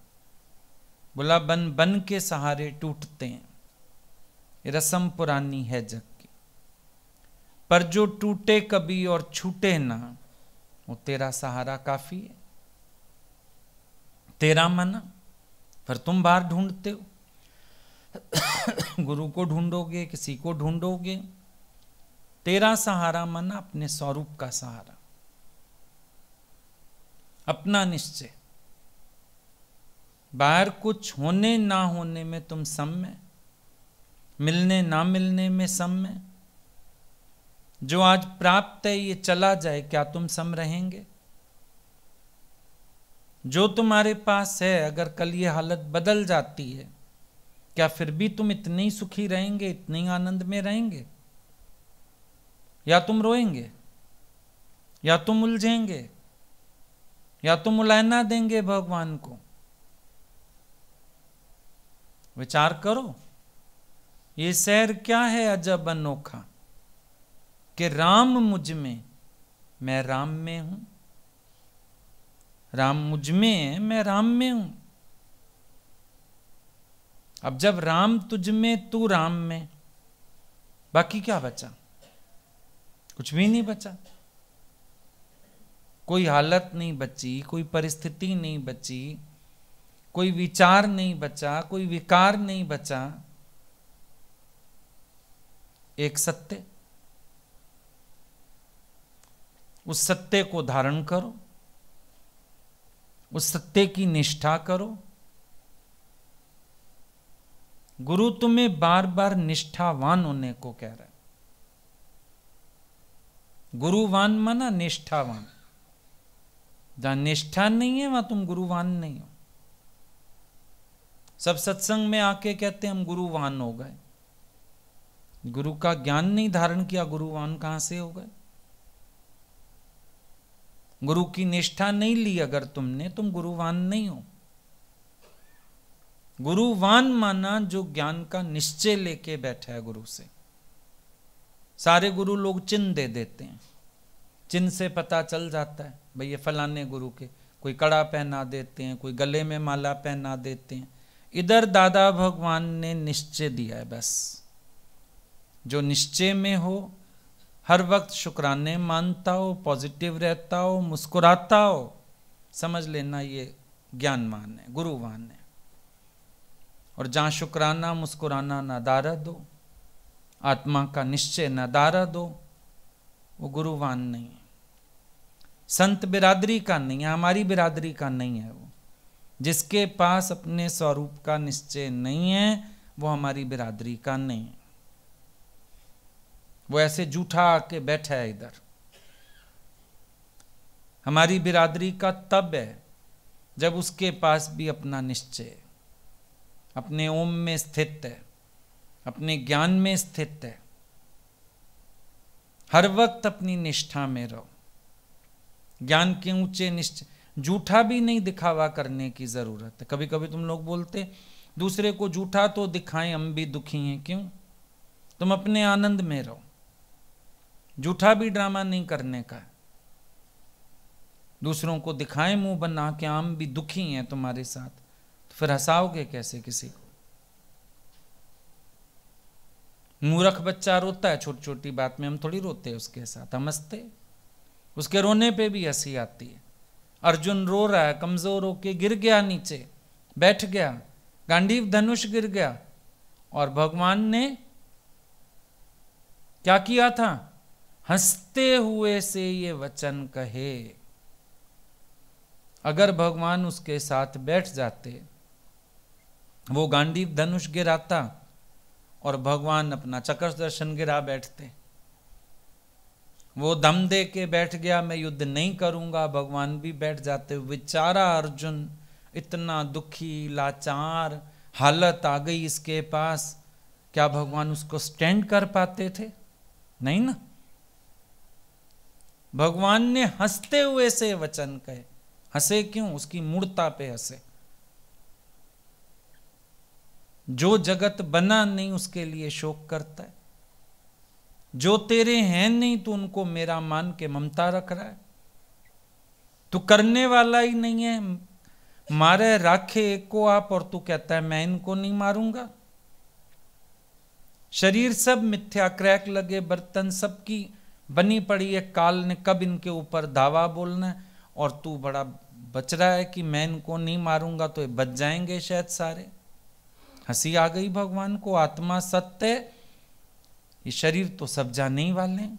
बोला बन बन के सहारे टूटते हैं रसम पुरानी है जग की पर जो टूटे कभी और छूटे ना वो तेरा सहारा काफी है तेरा मना पर तुम बाहर ढूंढते हो गुरु को ढूंढोगे किसी को ढूंढोगे तेरा सहारा मना अपने स्वरूप का सहारा अपना निश्चय बाहर कुछ होने ना होने में तुम सम में मिलने ना मिलने में सम में जो आज प्राप्त है ये चला जाए क्या तुम सम रहेंगे जो तुम्हारे पास है अगर कल ये हालत बदल जाती है क्या फिर भी तुम इतने ही सुखी रहेंगे इतने ही आनंद में रहेंगे या तुम रोएंगे या तुम उलझेंगे या तो मुलायना देंगे भगवान को विचार करो ये शहर क्या है अजब अनोखा कि राम मुझ में मैं राम में हूं राम मुझ में है मैं राम में हूं अब जब राम तुझ में तू राम में बाकी क्या बचा कुछ भी नहीं बचा कोई हालत नहीं बची कोई परिस्थिति नहीं बची कोई विचार नहीं बचा कोई विकार नहीं बचा एक सत्य उस सत्य को धारण करो उस सत्य की निष्ठा करो गुरु तुम्हें बार बार निष्ठावान होने को कह रहा है गुरुवान माना निष्ठावान जहां निष्ठा नहीं है वहां तुम गुरुवान नहीं हो सब सत्संग में आके कहते हम गुरुवान हो गए गुरु का ज्ञान नहीं धारण किया गुरुवान कहां से हो गए गुरु की निष्ठा नहीं ली अगर तुमने तुम गुरुवान नहीं हो गुरुवान माना जो ज्ञान का निश्चय लेके बैठा है गुरु से सारे गुरु लोग चिन्ह दे देते हैं चिन्ह से पता चल जाता है भैया फलाने गुरु के कोई कड़ा पहना देते हैं कोई गले में माला पहना देते हैं इधर दादा भगवान ने निश्चय दिया है बस जो निश्चय में हो हर वक्त शुक्राने मानता हो पॉजिटिव रहता हो मुस्कुराता हो समझ लेना ये ज्ञानवान है गुरुवान है और जहाँ शुक्राना मुस्कुराना नदारा दो आत्मा का निश्चय नदारा दो वो गुरुवान नहीं है संत बिरादरी का नहीं है हमारी बिरादरी का नहीं है वो जिसके पास अपने स्वरूप का निश्चय नहीं है वो हमारी बिरादरी का नहीं है वो ऐसे जूठा आके बैठा है इधर हमारी बिरादरी का तब है जब उसके पास भी अपना निश्चय अपने ओम में स्थित है अपने ज्ञान में स्थित है हर वक्त अपनी निष्ठा में रहो ज्ञान के ऊंचे निश्चय झूठा भी नहीं दिखावा करने की ज़रूरत है कभी कभी तुम लोग बोलते दूसरे को झूठा तो दिखाएं हम भी दुखी हैं क्यों तुम अपने आनंद में रहो झूठा भी ड्रामा नहीं करने का दूसरों को दिखाएं मुंह बना के हम भी दुखी हैं तुम्हारे साथ तो फिर हंसाओगे कैसे किसी को मूर्ख बच्चा रोता है छोटी छोटी बात में हम थोड़ी रोते उसके साथ हम हंसते उसके रोने पे भी हंसी आती है अर्जुन रो रहा है कमज़ोर होके गिर गया नीचे बैठ गया गांडीव धनुष गिर गया और भगवान ने क्या किया था हंसते हुए से ये वचन कहे अगर भगवान उसके साथ बैठ जाते वो गांडीव धनुष गिराता और भगवान अपना चक्र दर्शन गिरा बैठते वो दम दे के बैठ गया मैं युद्ध नहीं करूंगा भगवान भी बैठ जाते बेचारा अर्जुन इतना दुखी लाचार हालत आ गई इसके पास क्या भगवान उसको स्टैंड कर पाते थे नहीं ना भगवान ने हंसते हुए से वचन कहे हंसे क्यों उसकी मूर्ता पे हंसे जो जगत बना नहीं उसके लिए शोक करता है जो तेरे हैं नहीं तो उनको मेरा मान के ममता रख रहा है तू करने वाला ही नहीं है मारे राखे एक को आप और तू कहता है मैं इनको नहीं मारूंगा शरीर सब मिथ्या क्रैक लगे बर्तन सब की बनी पड़ी है काल ने कब इनके ऊपर धावा बोलना है और तू बड़ा बच रहा है कि मैं इनको नहीं मारूंगा तो ये बच जाएंगे शायद सारे हंसी आ गई भगवान को आत्मा सत्य ये शरीर तो सब जाने ही वाले हैं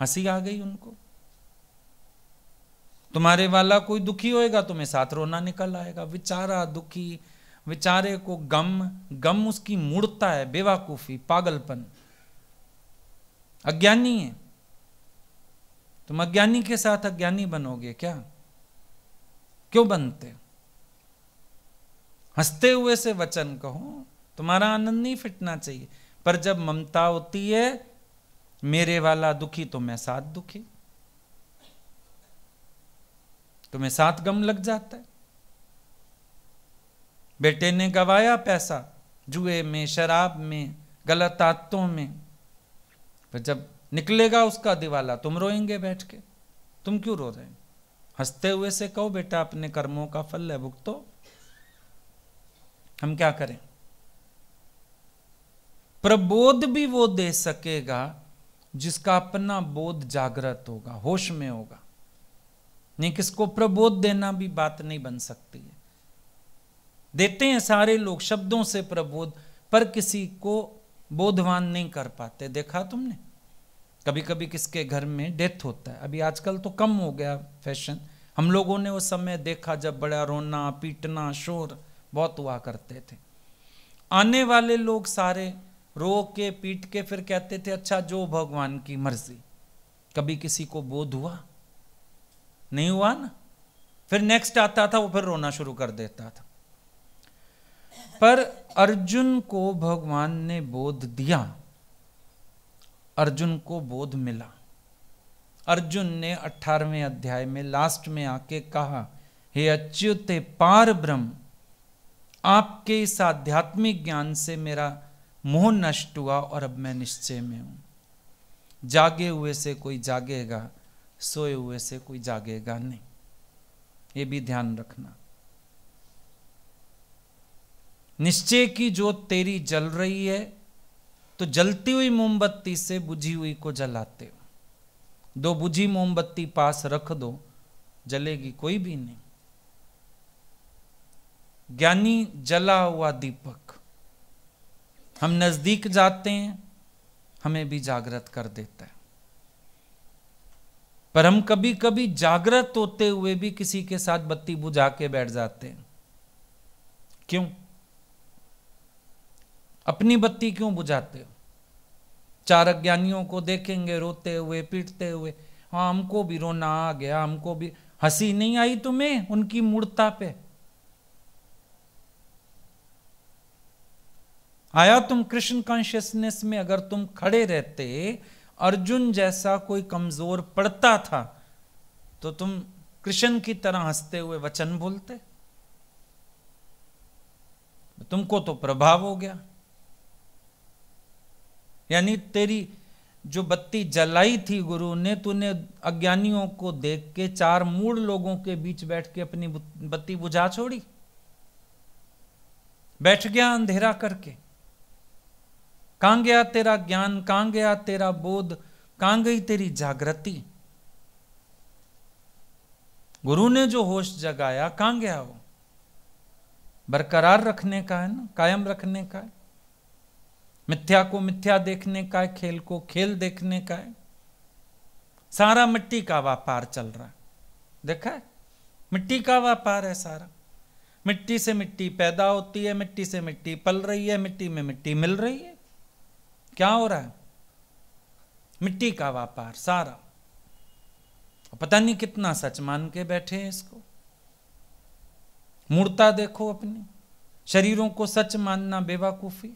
हंसी आ गई उनको तुम्हारे वाला कोई दुखी होएगा तुम्हें साथ रोना निकल आएगा विचारा दुखी विचारे को गम गम उसकी मूर्ता है बेवाकूफी पागलपन अज्ञानी है तुम अज्ञानी के साथ अज्ञानी बनोगे क्या क्यों बनते हंसते हुए से वचन कहो तुम्हारा आनंद नहीं फिटना चाहिए पर जब ममता होती है मेरे वाला दुखी तो मैं साथ दुखी तुम्हें तो साथ गम लग जाता है बेटे ने गवाया पैसा जुए में शराब में गलत आदतों में पर जब निकलेगा उसका दिवाला तुम रोएंगे बैठ के तुम क्यों रो रहे हैं हंसते हुए से कहो बेटा अपने कर्मों का फल है भुगतो हम क्या करें प्रबोध भी वो दे सकेगा जिसका अपना बोध जागृत होगा होश में होगा नहीं किसको प्रबोध देना भी बात नहीं बन सकती है देते हैं सारे लोग शब्दों से प्रबोध पर किसी को बोधवान नहीं कर पाते देखा तुमने कभी कभी किसके घर में डेथ होता है अभी आजकल तो कम हो गया फैशन हम लोगों ने वो समय देखा जब बड़ा रोना पीटना शोर बहुत हुआ करते थे आने वाले लोग सारे रो के पीट के फिर कहते थे अच्छा जो भगवान की मर्जी कभी किसी को बोध हुआ नहीं हुआ ना फिर नेक्स्ट आता था वो फिर रोना शुरू कर देता था पर अर्जुन को भगवान ने बोध दिया अर्जुन को बोध मिला अर्जुन ने अठारहवें अध्याय में लास्ट में आके कहा हे अच्युत पार ब्रह्म आपके इस आध्यात्मिक ज्ञान से मेरा मोह नष्ट हुआ और अब मैं निश्चय में हूँ जागे हुए से कोई जागेगा सोए हुए से कोई जागेगा नहीं ये भी ध्यान रखना निश्चय की जोत तेरी जल रही है तो जलती हुई मोमबत्ती से बुझी हुई को जलाते हो दो बुझी मोमबत्ती पास रख दो जलेगी कोई भी नहीं ज्ञानी जला हुआ दीपक हम नज़दीक जाते हैं हमें भी जागृत कर देता है पर हम कभी कभी जागृत होते हुए भी किसी के साथ बत्ती बुझा के बैठ जाते हैं क्यों अपनी बत्ती क्यों बुझाते हो चार अज्ञानियों को देखेंगे रोते हुए पीटते हुए हाँ हमको भी रोना आ गया हमको भी हंसी नहीं आई तुम्हें उनकी मूर्ता पे आया तुम कृष्ण कॉन्शियसनेस में अगर तुम खड़े रहते अर्जुन जैसा कोई कमजोर पड़ता था तो तुम कृष्ण की तरह हंसते हुए वचन बोलते तुमको तो प्रभाव हो गया यानी तेरी जो बत्ती जलाई थी गुरु ने तूने अज्ञानियों को देख के चार मूड लोगों के बीच बैठ के अपनी बत्ती बुझा छोड़ी बैठ गया अंधेरा करके कहाँ गया तेरा ज्ञान कहाँ गया तेरा बोध कहाँ गई तेरी जागृति गुरु ने जो होश जगाया कहाँ गया वो बरकरार रखने का है ना कायम रखने का है मिथ्या को मिथ्या देखने का है खेल को खेल देखने का है सारा मिट्टी का व्यापार चल रहा है देखा है मिट्टी का व्यापार है सारा मिट्टी से मिट्टी पैदा होती है मिट्टी से मिट्टी पल रही है मिट्टी में मिट्टी मिल रही है क्या हो रहा है मिट्टी का व्यापार सारा पता नहीं कितना सच मान के बैठे हैं इसको मूर्ता देखो अपनी शरीरों को सच मानना बेवाकूफी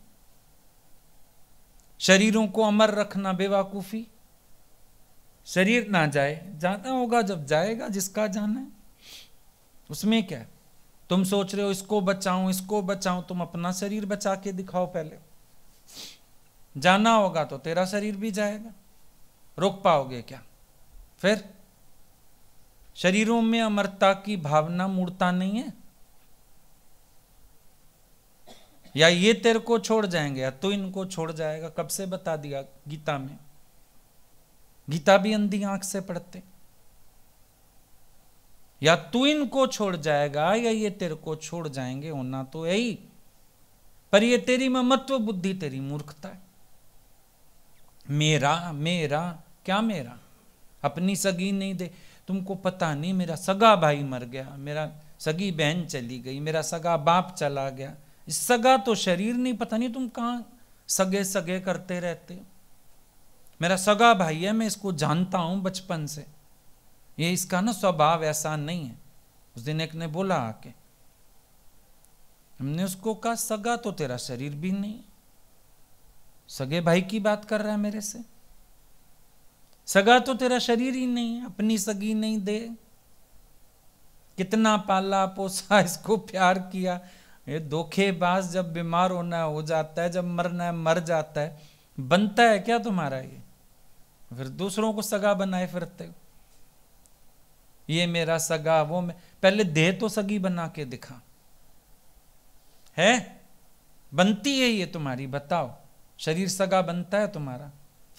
शरीरों को अमर रखना बेवाकूफी शरीर ना जाए जाना होगा जब जाएगा जिसका जाना है उसमें क्या है तुम सोच रहे हो इसको बचाऊं इसको बचाऊं तुम अपना शरीर बचा के दिखाओ पहले जाना होगा तो तेरा शरीर भी जाएगा रोक पाओगे क्या फिर शरीरों में अमरता की भावना मूर्ता नहीं है या ये तेरे को छोड़ जाएंगे या तो इनको छोड़ जाएगा कब से बता दिया गीता में गीता भी अंधी आंख से पढ़ते या तू इनको छोड़ जाएगा या ये तेरे को छोड़ जाएंगे होना तो यही पर ये तेरी ममत्व बुद्धि तेरी मूर्खता है मेरा मेरा क्या मेरा अपनी सगी नहीं दे तुमको पता नहीं मेरा सगा भाई मर गया मेरा सगी बहन चली गई मेरा सगा बाप चला गया सगा तो शरीर नहीं पता नहीं तुम कहाँ सगे सगे करते रहते हो मेरा सगा भाई है मैं इसको जानता हूँ बचपन से ये इसका ना स्वभाव ऐसा नहीं है उस दिन एक ने बोला आके हमने उसको कहा सगा तो तेरा शरीर भी नहीं सगे भाई की बात कर रहा है मेरे से सगा तो तेरा शरीर ही नहीं अपनी सगी नहीं दे कितना पाला पोसा इसको प्यार किया ये धोखेबाज जब बीमार होना हो जाता है जब मरना है मर जाता है बनता है क्या तुम्हारा ये फिर दूसरों को सगा बनाए फिरते हो ये मेरा सगा वो मैं पहले दे तो सगी बना के दिखा है बनती है ये तुम्हारी बताओ शरीर सगा बनता है तुम्हारा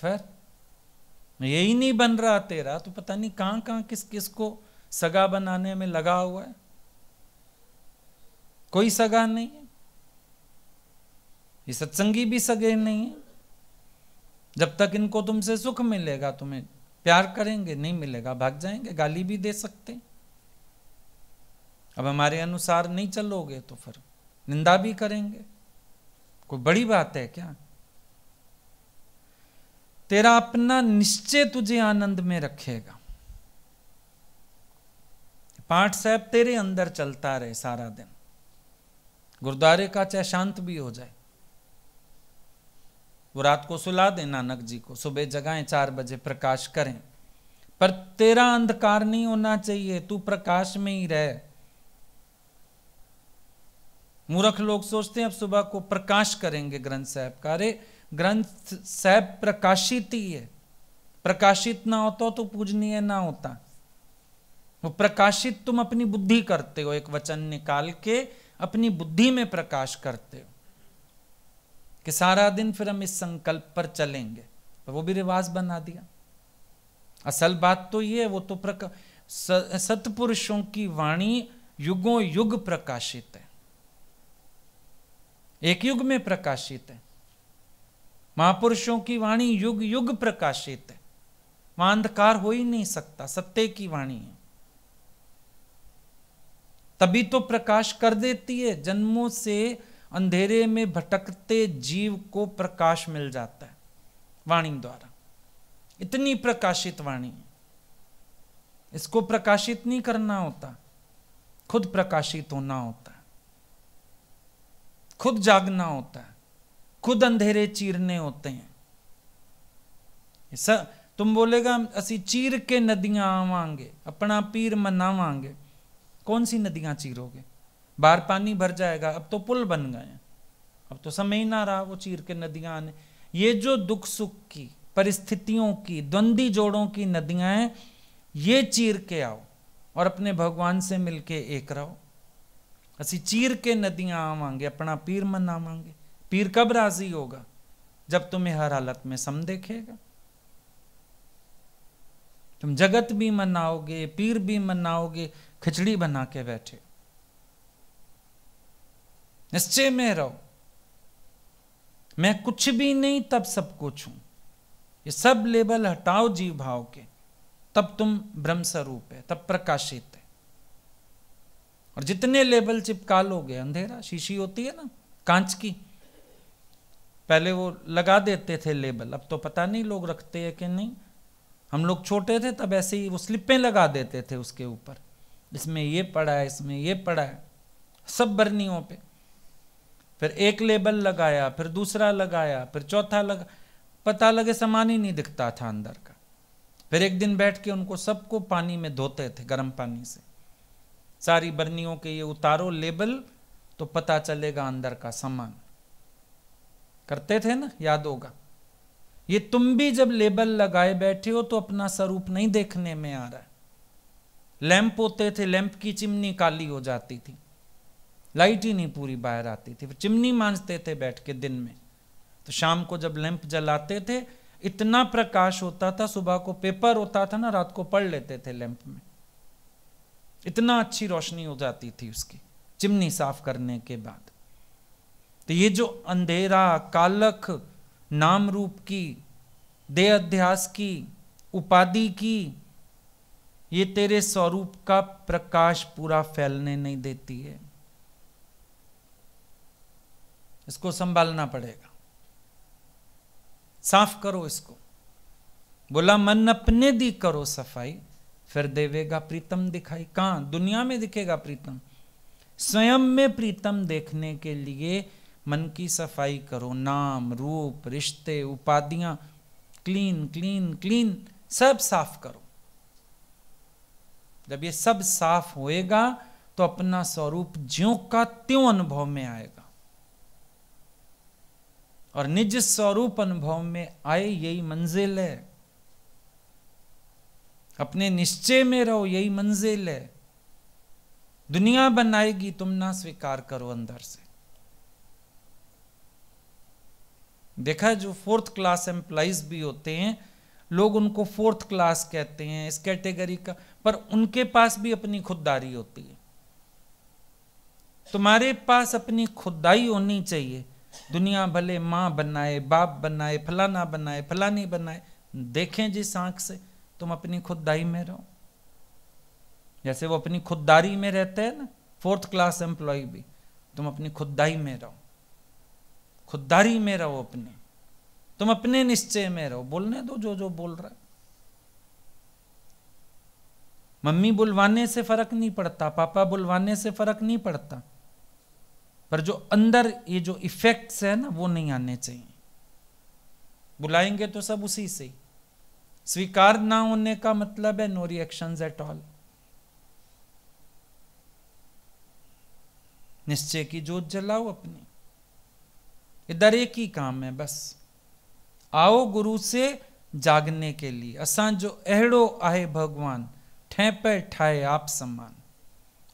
फिर यही नहीं बन रहा तेरा तो पता नहीं कहाँ कहाँ किस किस को सगा बनाने में लगा हुआ है कोई सगा नहीं है ये सत्संगी भी सगे नहीं है जब तक इनको तुमसे सुख मिलेगा तुम्हें प्यार करेंगे नहीं मिलेगा भाग जाएंगे गाली भी दे सकते अब हमारे अनुसार नहीं चलोगे तो फिर निंदा भी करेंगे कोई बड़ी बात है क्या तेरा अपना निश्चय तुझे आनंद में रखेगा पाठ साहब तेरे अंदर चलता रहे सारा दिन गुरुद्वारे का चाहे शांत भी हो जाए वो रात को सुला दे नानक जी को सुबह जगाएं चार बजे प्रकाश करें पर तेरा अंधकार नहीं होना चाहिए तू प्रकाश में ही रह मूर्ख लोग सोचते हैं अब सुबह को प्रकाश करेंगे ग्रंथ साहब का अरे ग्रंथ सैप प्रकाशित ही है प्रकाशित ना होता तो पूजनीय ना होता वो प्रकाशित तुम अपनी बुद्धि करते हो एक वचन निकाल के अपनी बुद्धि में प्रकाश करते हो कि सारा दिन फिर हम इस संकल्प पर चलेंगे तो वो भी रिवाज बना दिया असल बात तो ये वो तो प्रका सतपुरुषों की वाणी युगों युग प्रकाशित है एक युग में प्रकाशित है महापुरुषों की वाणी युग युग प्रकाशित है वहां अंधकार हो ही नहीं सकता सत्य की वाणी है तभी तो प्रकाश कर देती है जन्मों से अंधेरे में भटकते जीव को प्रकाश मिल जाता है वाणी द्वारा इतनी प्रकाशित वाणी इसको प्रकाशित नहीं करना होता खुद प्रकाशित होना होता है खुद जागना होता है खुद अंधेरे चीरने होते हैं सर तुम बोलेगा असी चीर के नदियां आवांगे अपना पीर मनावांगे कौन सी नदियां चीरोगे बाहर पानी भर जाएगा अब तो पुल बन गए अब तो समय ही ना रहा वो चीर के नदियां आने ये जो दुख सुख की परिस्थितियों की द्वंदी जोड़ों की नदियां हैं ये चीर के आओ और अपने भगवान से मिलके एक रहो असी चीर के नदियां आवांगे अपना पीर मनावांगे पीर कब राजी होगा जब तुम्हें हर हालत में सम देखेगा तुम जगत भी मनाओगे पीर भी मनाओगे खिचड़ी बना के बैठे निश्चय में रहो मैं कुछ भी नहीं तब सब कुछ हूं ये सब लेबल हटाओ जीव भाव के तब तुम ब्रह्म स्वरूप है तब प्रकाशित है और जितने लेबल चिपका लोगे अंधेरा शीशी होती है ना कांच की पहले वो लगा देते थे लेबल अब तो पता नहीं लोग रखते हैं कि नहीं हम लोग छोटे थे तब ऐसे ही वो स्लिपें लगा देते थे उसके ऊपर इसमें ये पड़ा है इसमें ये पड़ा है सब बर्नियों पे फिर एक लेबल लगाया फिर दूसरा लगाया फिर चौथा लगा पता लगे सामान ही नहीं दिखता था अंदर का फिर एक दिन बैठ के उनको सबको पानी में धोते थे गर्म पानी से सारी बर्नियों के ये उतारो लेबल तो पता चलेगा अंदर का सामान करते थे ना याद होगा ये तुम भी जब लेबल लगाए बैठे हो तो अपना स्वरूप नहीं देखने में आ रहा है लैंप होते थे लैंप की चिमनी काली हो जाती थी लाइट ही नहीं पूरी बाहर आती थी फिर चिमनी मांझते थे बैठ के दिन में तो शाम को जब लैंप जलाते थे इतना प्रकाश होता था सुबह को पेपर होता था ना रात को पढ़ लेते थे लैंप में इतना अच्छी रोशनी हो जाती थी उसकी चिमनी साफ करने के बाद तो ये जो अंधेरा कालख नाम रूप की दे अध्यास की उपाधि की ये तेरे स्वरूप का प्रकाश पूरा फैलने नहीं देती है इसको संभालना पड़ेगा साफ करो इसको बोला मन अपने दी करो सफाई फिर देवेगा प्रीतम दिखाई कहां दुनिया में दिखेगा प्रीतम स्वयं में प्रीतम देखने के लिए मन की सफाई करो नाम रूप रिश्ते उपाधियां क्लीन क्लीन क्लीन सब साफ करो जब ये सब साफ होएगा तो अपना स्वरूप ज्यों का त्यों अनुभव में आएगा और निज स्वरूप अनुभव में आए यही मंजिल है अपने निश्चय में रहो यही मंजिल है दुनिया बनाएगी तुम ना स्वीकार करो अंदर से देखा जो फोर्थ क्लास एम्प्लाइज भी होते हैं लोग उनको फोर्थ क्लास कहते हैं इस कैटेगरी का पर उनके पास भी अपनी खुददारी होती है तुम्हारे पास अपनी खुदाई होनी चाहिए दुनिया भले माँ बनाए बाप बनाए फलाना बनाए फलानी बनाए देखें जिस आंख से तुम अपनी खुददाई में रहो जैसे वो अपनी खुददारी में रहते हैं ना फोर्थ क्लास एम्प्लॉय भी तुम अपनी खुददाई में रहो खुददारी में रहो अपनी तुम अपने निश्चय में रहो बोलने दो जो जो बोल रहा है मम्मी बुलवाने से फर्क नहीं पड़ता पापा बुलवाने से फर्क नहीं पड़ता पर जो अंदर ये जो इफेक्ट्स है ना वो नहीं आने चाहिए बुलाएंगे तो सब उसी से ही स्वीकार ना होने का मतलब है नो रिएक्शन एट ऑल निश्चय की जोत जलाओ अपनी इधर एक ही काम है बस आओ गुरु से जागने के लिए असान जो अहड़ो आए भगवान ठेपे ठाए आप सम्मान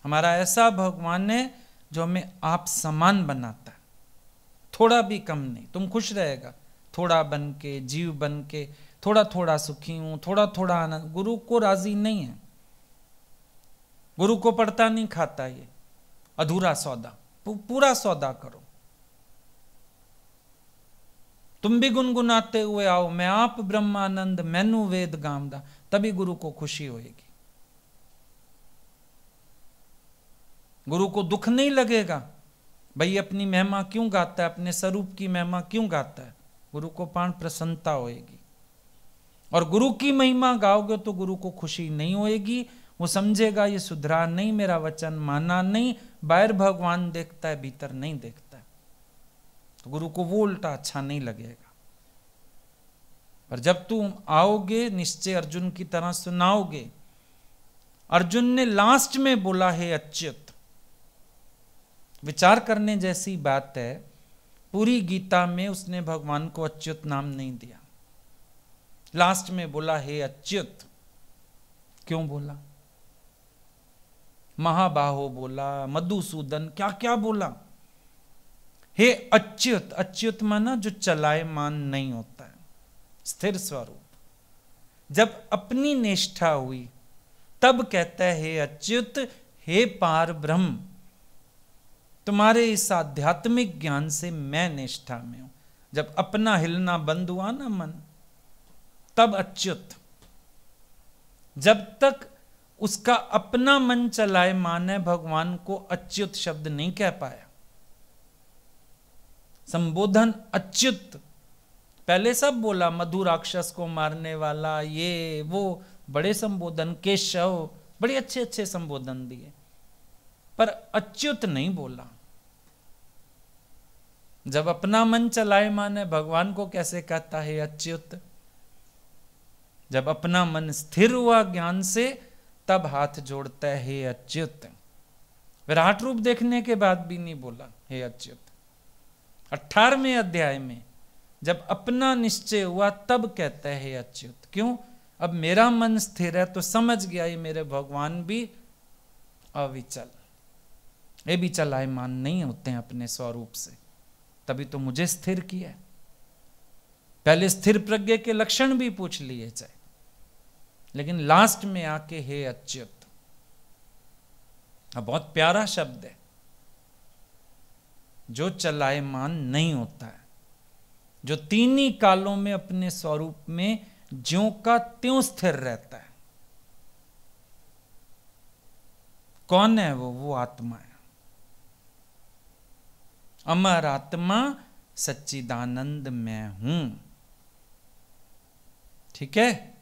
हमारा ऐसा भगवान है जो हमें आप समान बनाता है थोड़ा भी कम नहीं तुम खुश रहेगा थोड़ा बन के जीव बन के थोड़ा थोड़ा सुखी हूं थोड़ा थोड़ा आनंद गुरु को राजी नहीं है गुरु को पड़ता नहीं खाता ये अधूरा सौदा पूरा सौदा करो तुम भी गुनगुनाते हुए आओ मैं आप ब्रह्मानंद मैनू वेद गामदा तभी गुरु को खुशी होएगी गुरु को दुख नहीं लगेगा भाई अपनी महिमा क्यों गाता है अपने स्वरूप की महिमा क्यों गाता है गुरु को पाण प्रसन्नता होएगी और गुरु की महिमा गाओगे तो गुरु को खुशी नहीं होएगी वो समझेगा ये सुधरा नहीं मेरा वचन माना नहीं बाहर भगवान देखता है भीतर नहीं देखता तो गुरु को वो उल्टा अच्छा नहीं लगेगा पर जब तुम आओगे निश्चय अर्जुन की तरह सुनाओगे अर्जुन ने लास्ट में बोला है अच्युत विचार करने जैसी बात है पूरी गीता में उसने भगवान को अच्युत नाम नहीं दिया लास्ट में बोला हे अच्युत क्यों बोला महाबाहो बोला मधुसूदन क्या क्या बोला हे अच्युत अच्युत माना जो चलायमान नहीं होता है स्थिर स्वरूप जब अपनी निष्ठा हुई तब कहता है हे अच्युत हे पार ब्रह्म तुम्हारे इस आध्यात्मिक ज्ञान से मैं निष्ठा में हूं जब अपना हिलना बंद हुआ ना मन तब अच्युत जब तक उसका अपना मन चलाए मान है भगवान को अच्युत शब्द नहीं कह पाया संबोधन अच्युत पहले सब बोला मधु राक्षस को मारने वाला ये वो बड़े संबोधन केशव बड़े अच्छे अच्छे संबोधन दिए पर अच्युत नहीं बोला जब अपना मन चलाए माने भगवान को कैसे कहता है अच्युत जब अपना मन स्थिर हुआ ज्ञान से तब हाथ जोड़ता है अच्युत विराट रूप देखने के बाद भी नहीं बोला हे अच्युत अठारहवें अध्याय में जब अपना निश्चय हुआ तब कहता है अच्युत क्यों अब मेरा मन स्थिर है तो समझ गया ये मेरे भगवान भी अविचल ये भी चलायमान नहीं होते हैं अपने स्वरूप से तभी तो मुझे स्थिर किया पहले स्थिर प्रज्ञ के लक्षण भी पूछ लिए जाए लेकिन लास्ट में आके हे अच्युत बहुत प्यारा शब्द है जो चलायमान नहीं होता है जो तीन ही कालों में अपने स्वरूप में ज्यो का त्यों स्थिर रहता है कौन है वो वो आत्मा है अमर आत्मा सच्चिदानंद मैं हूं ठीक है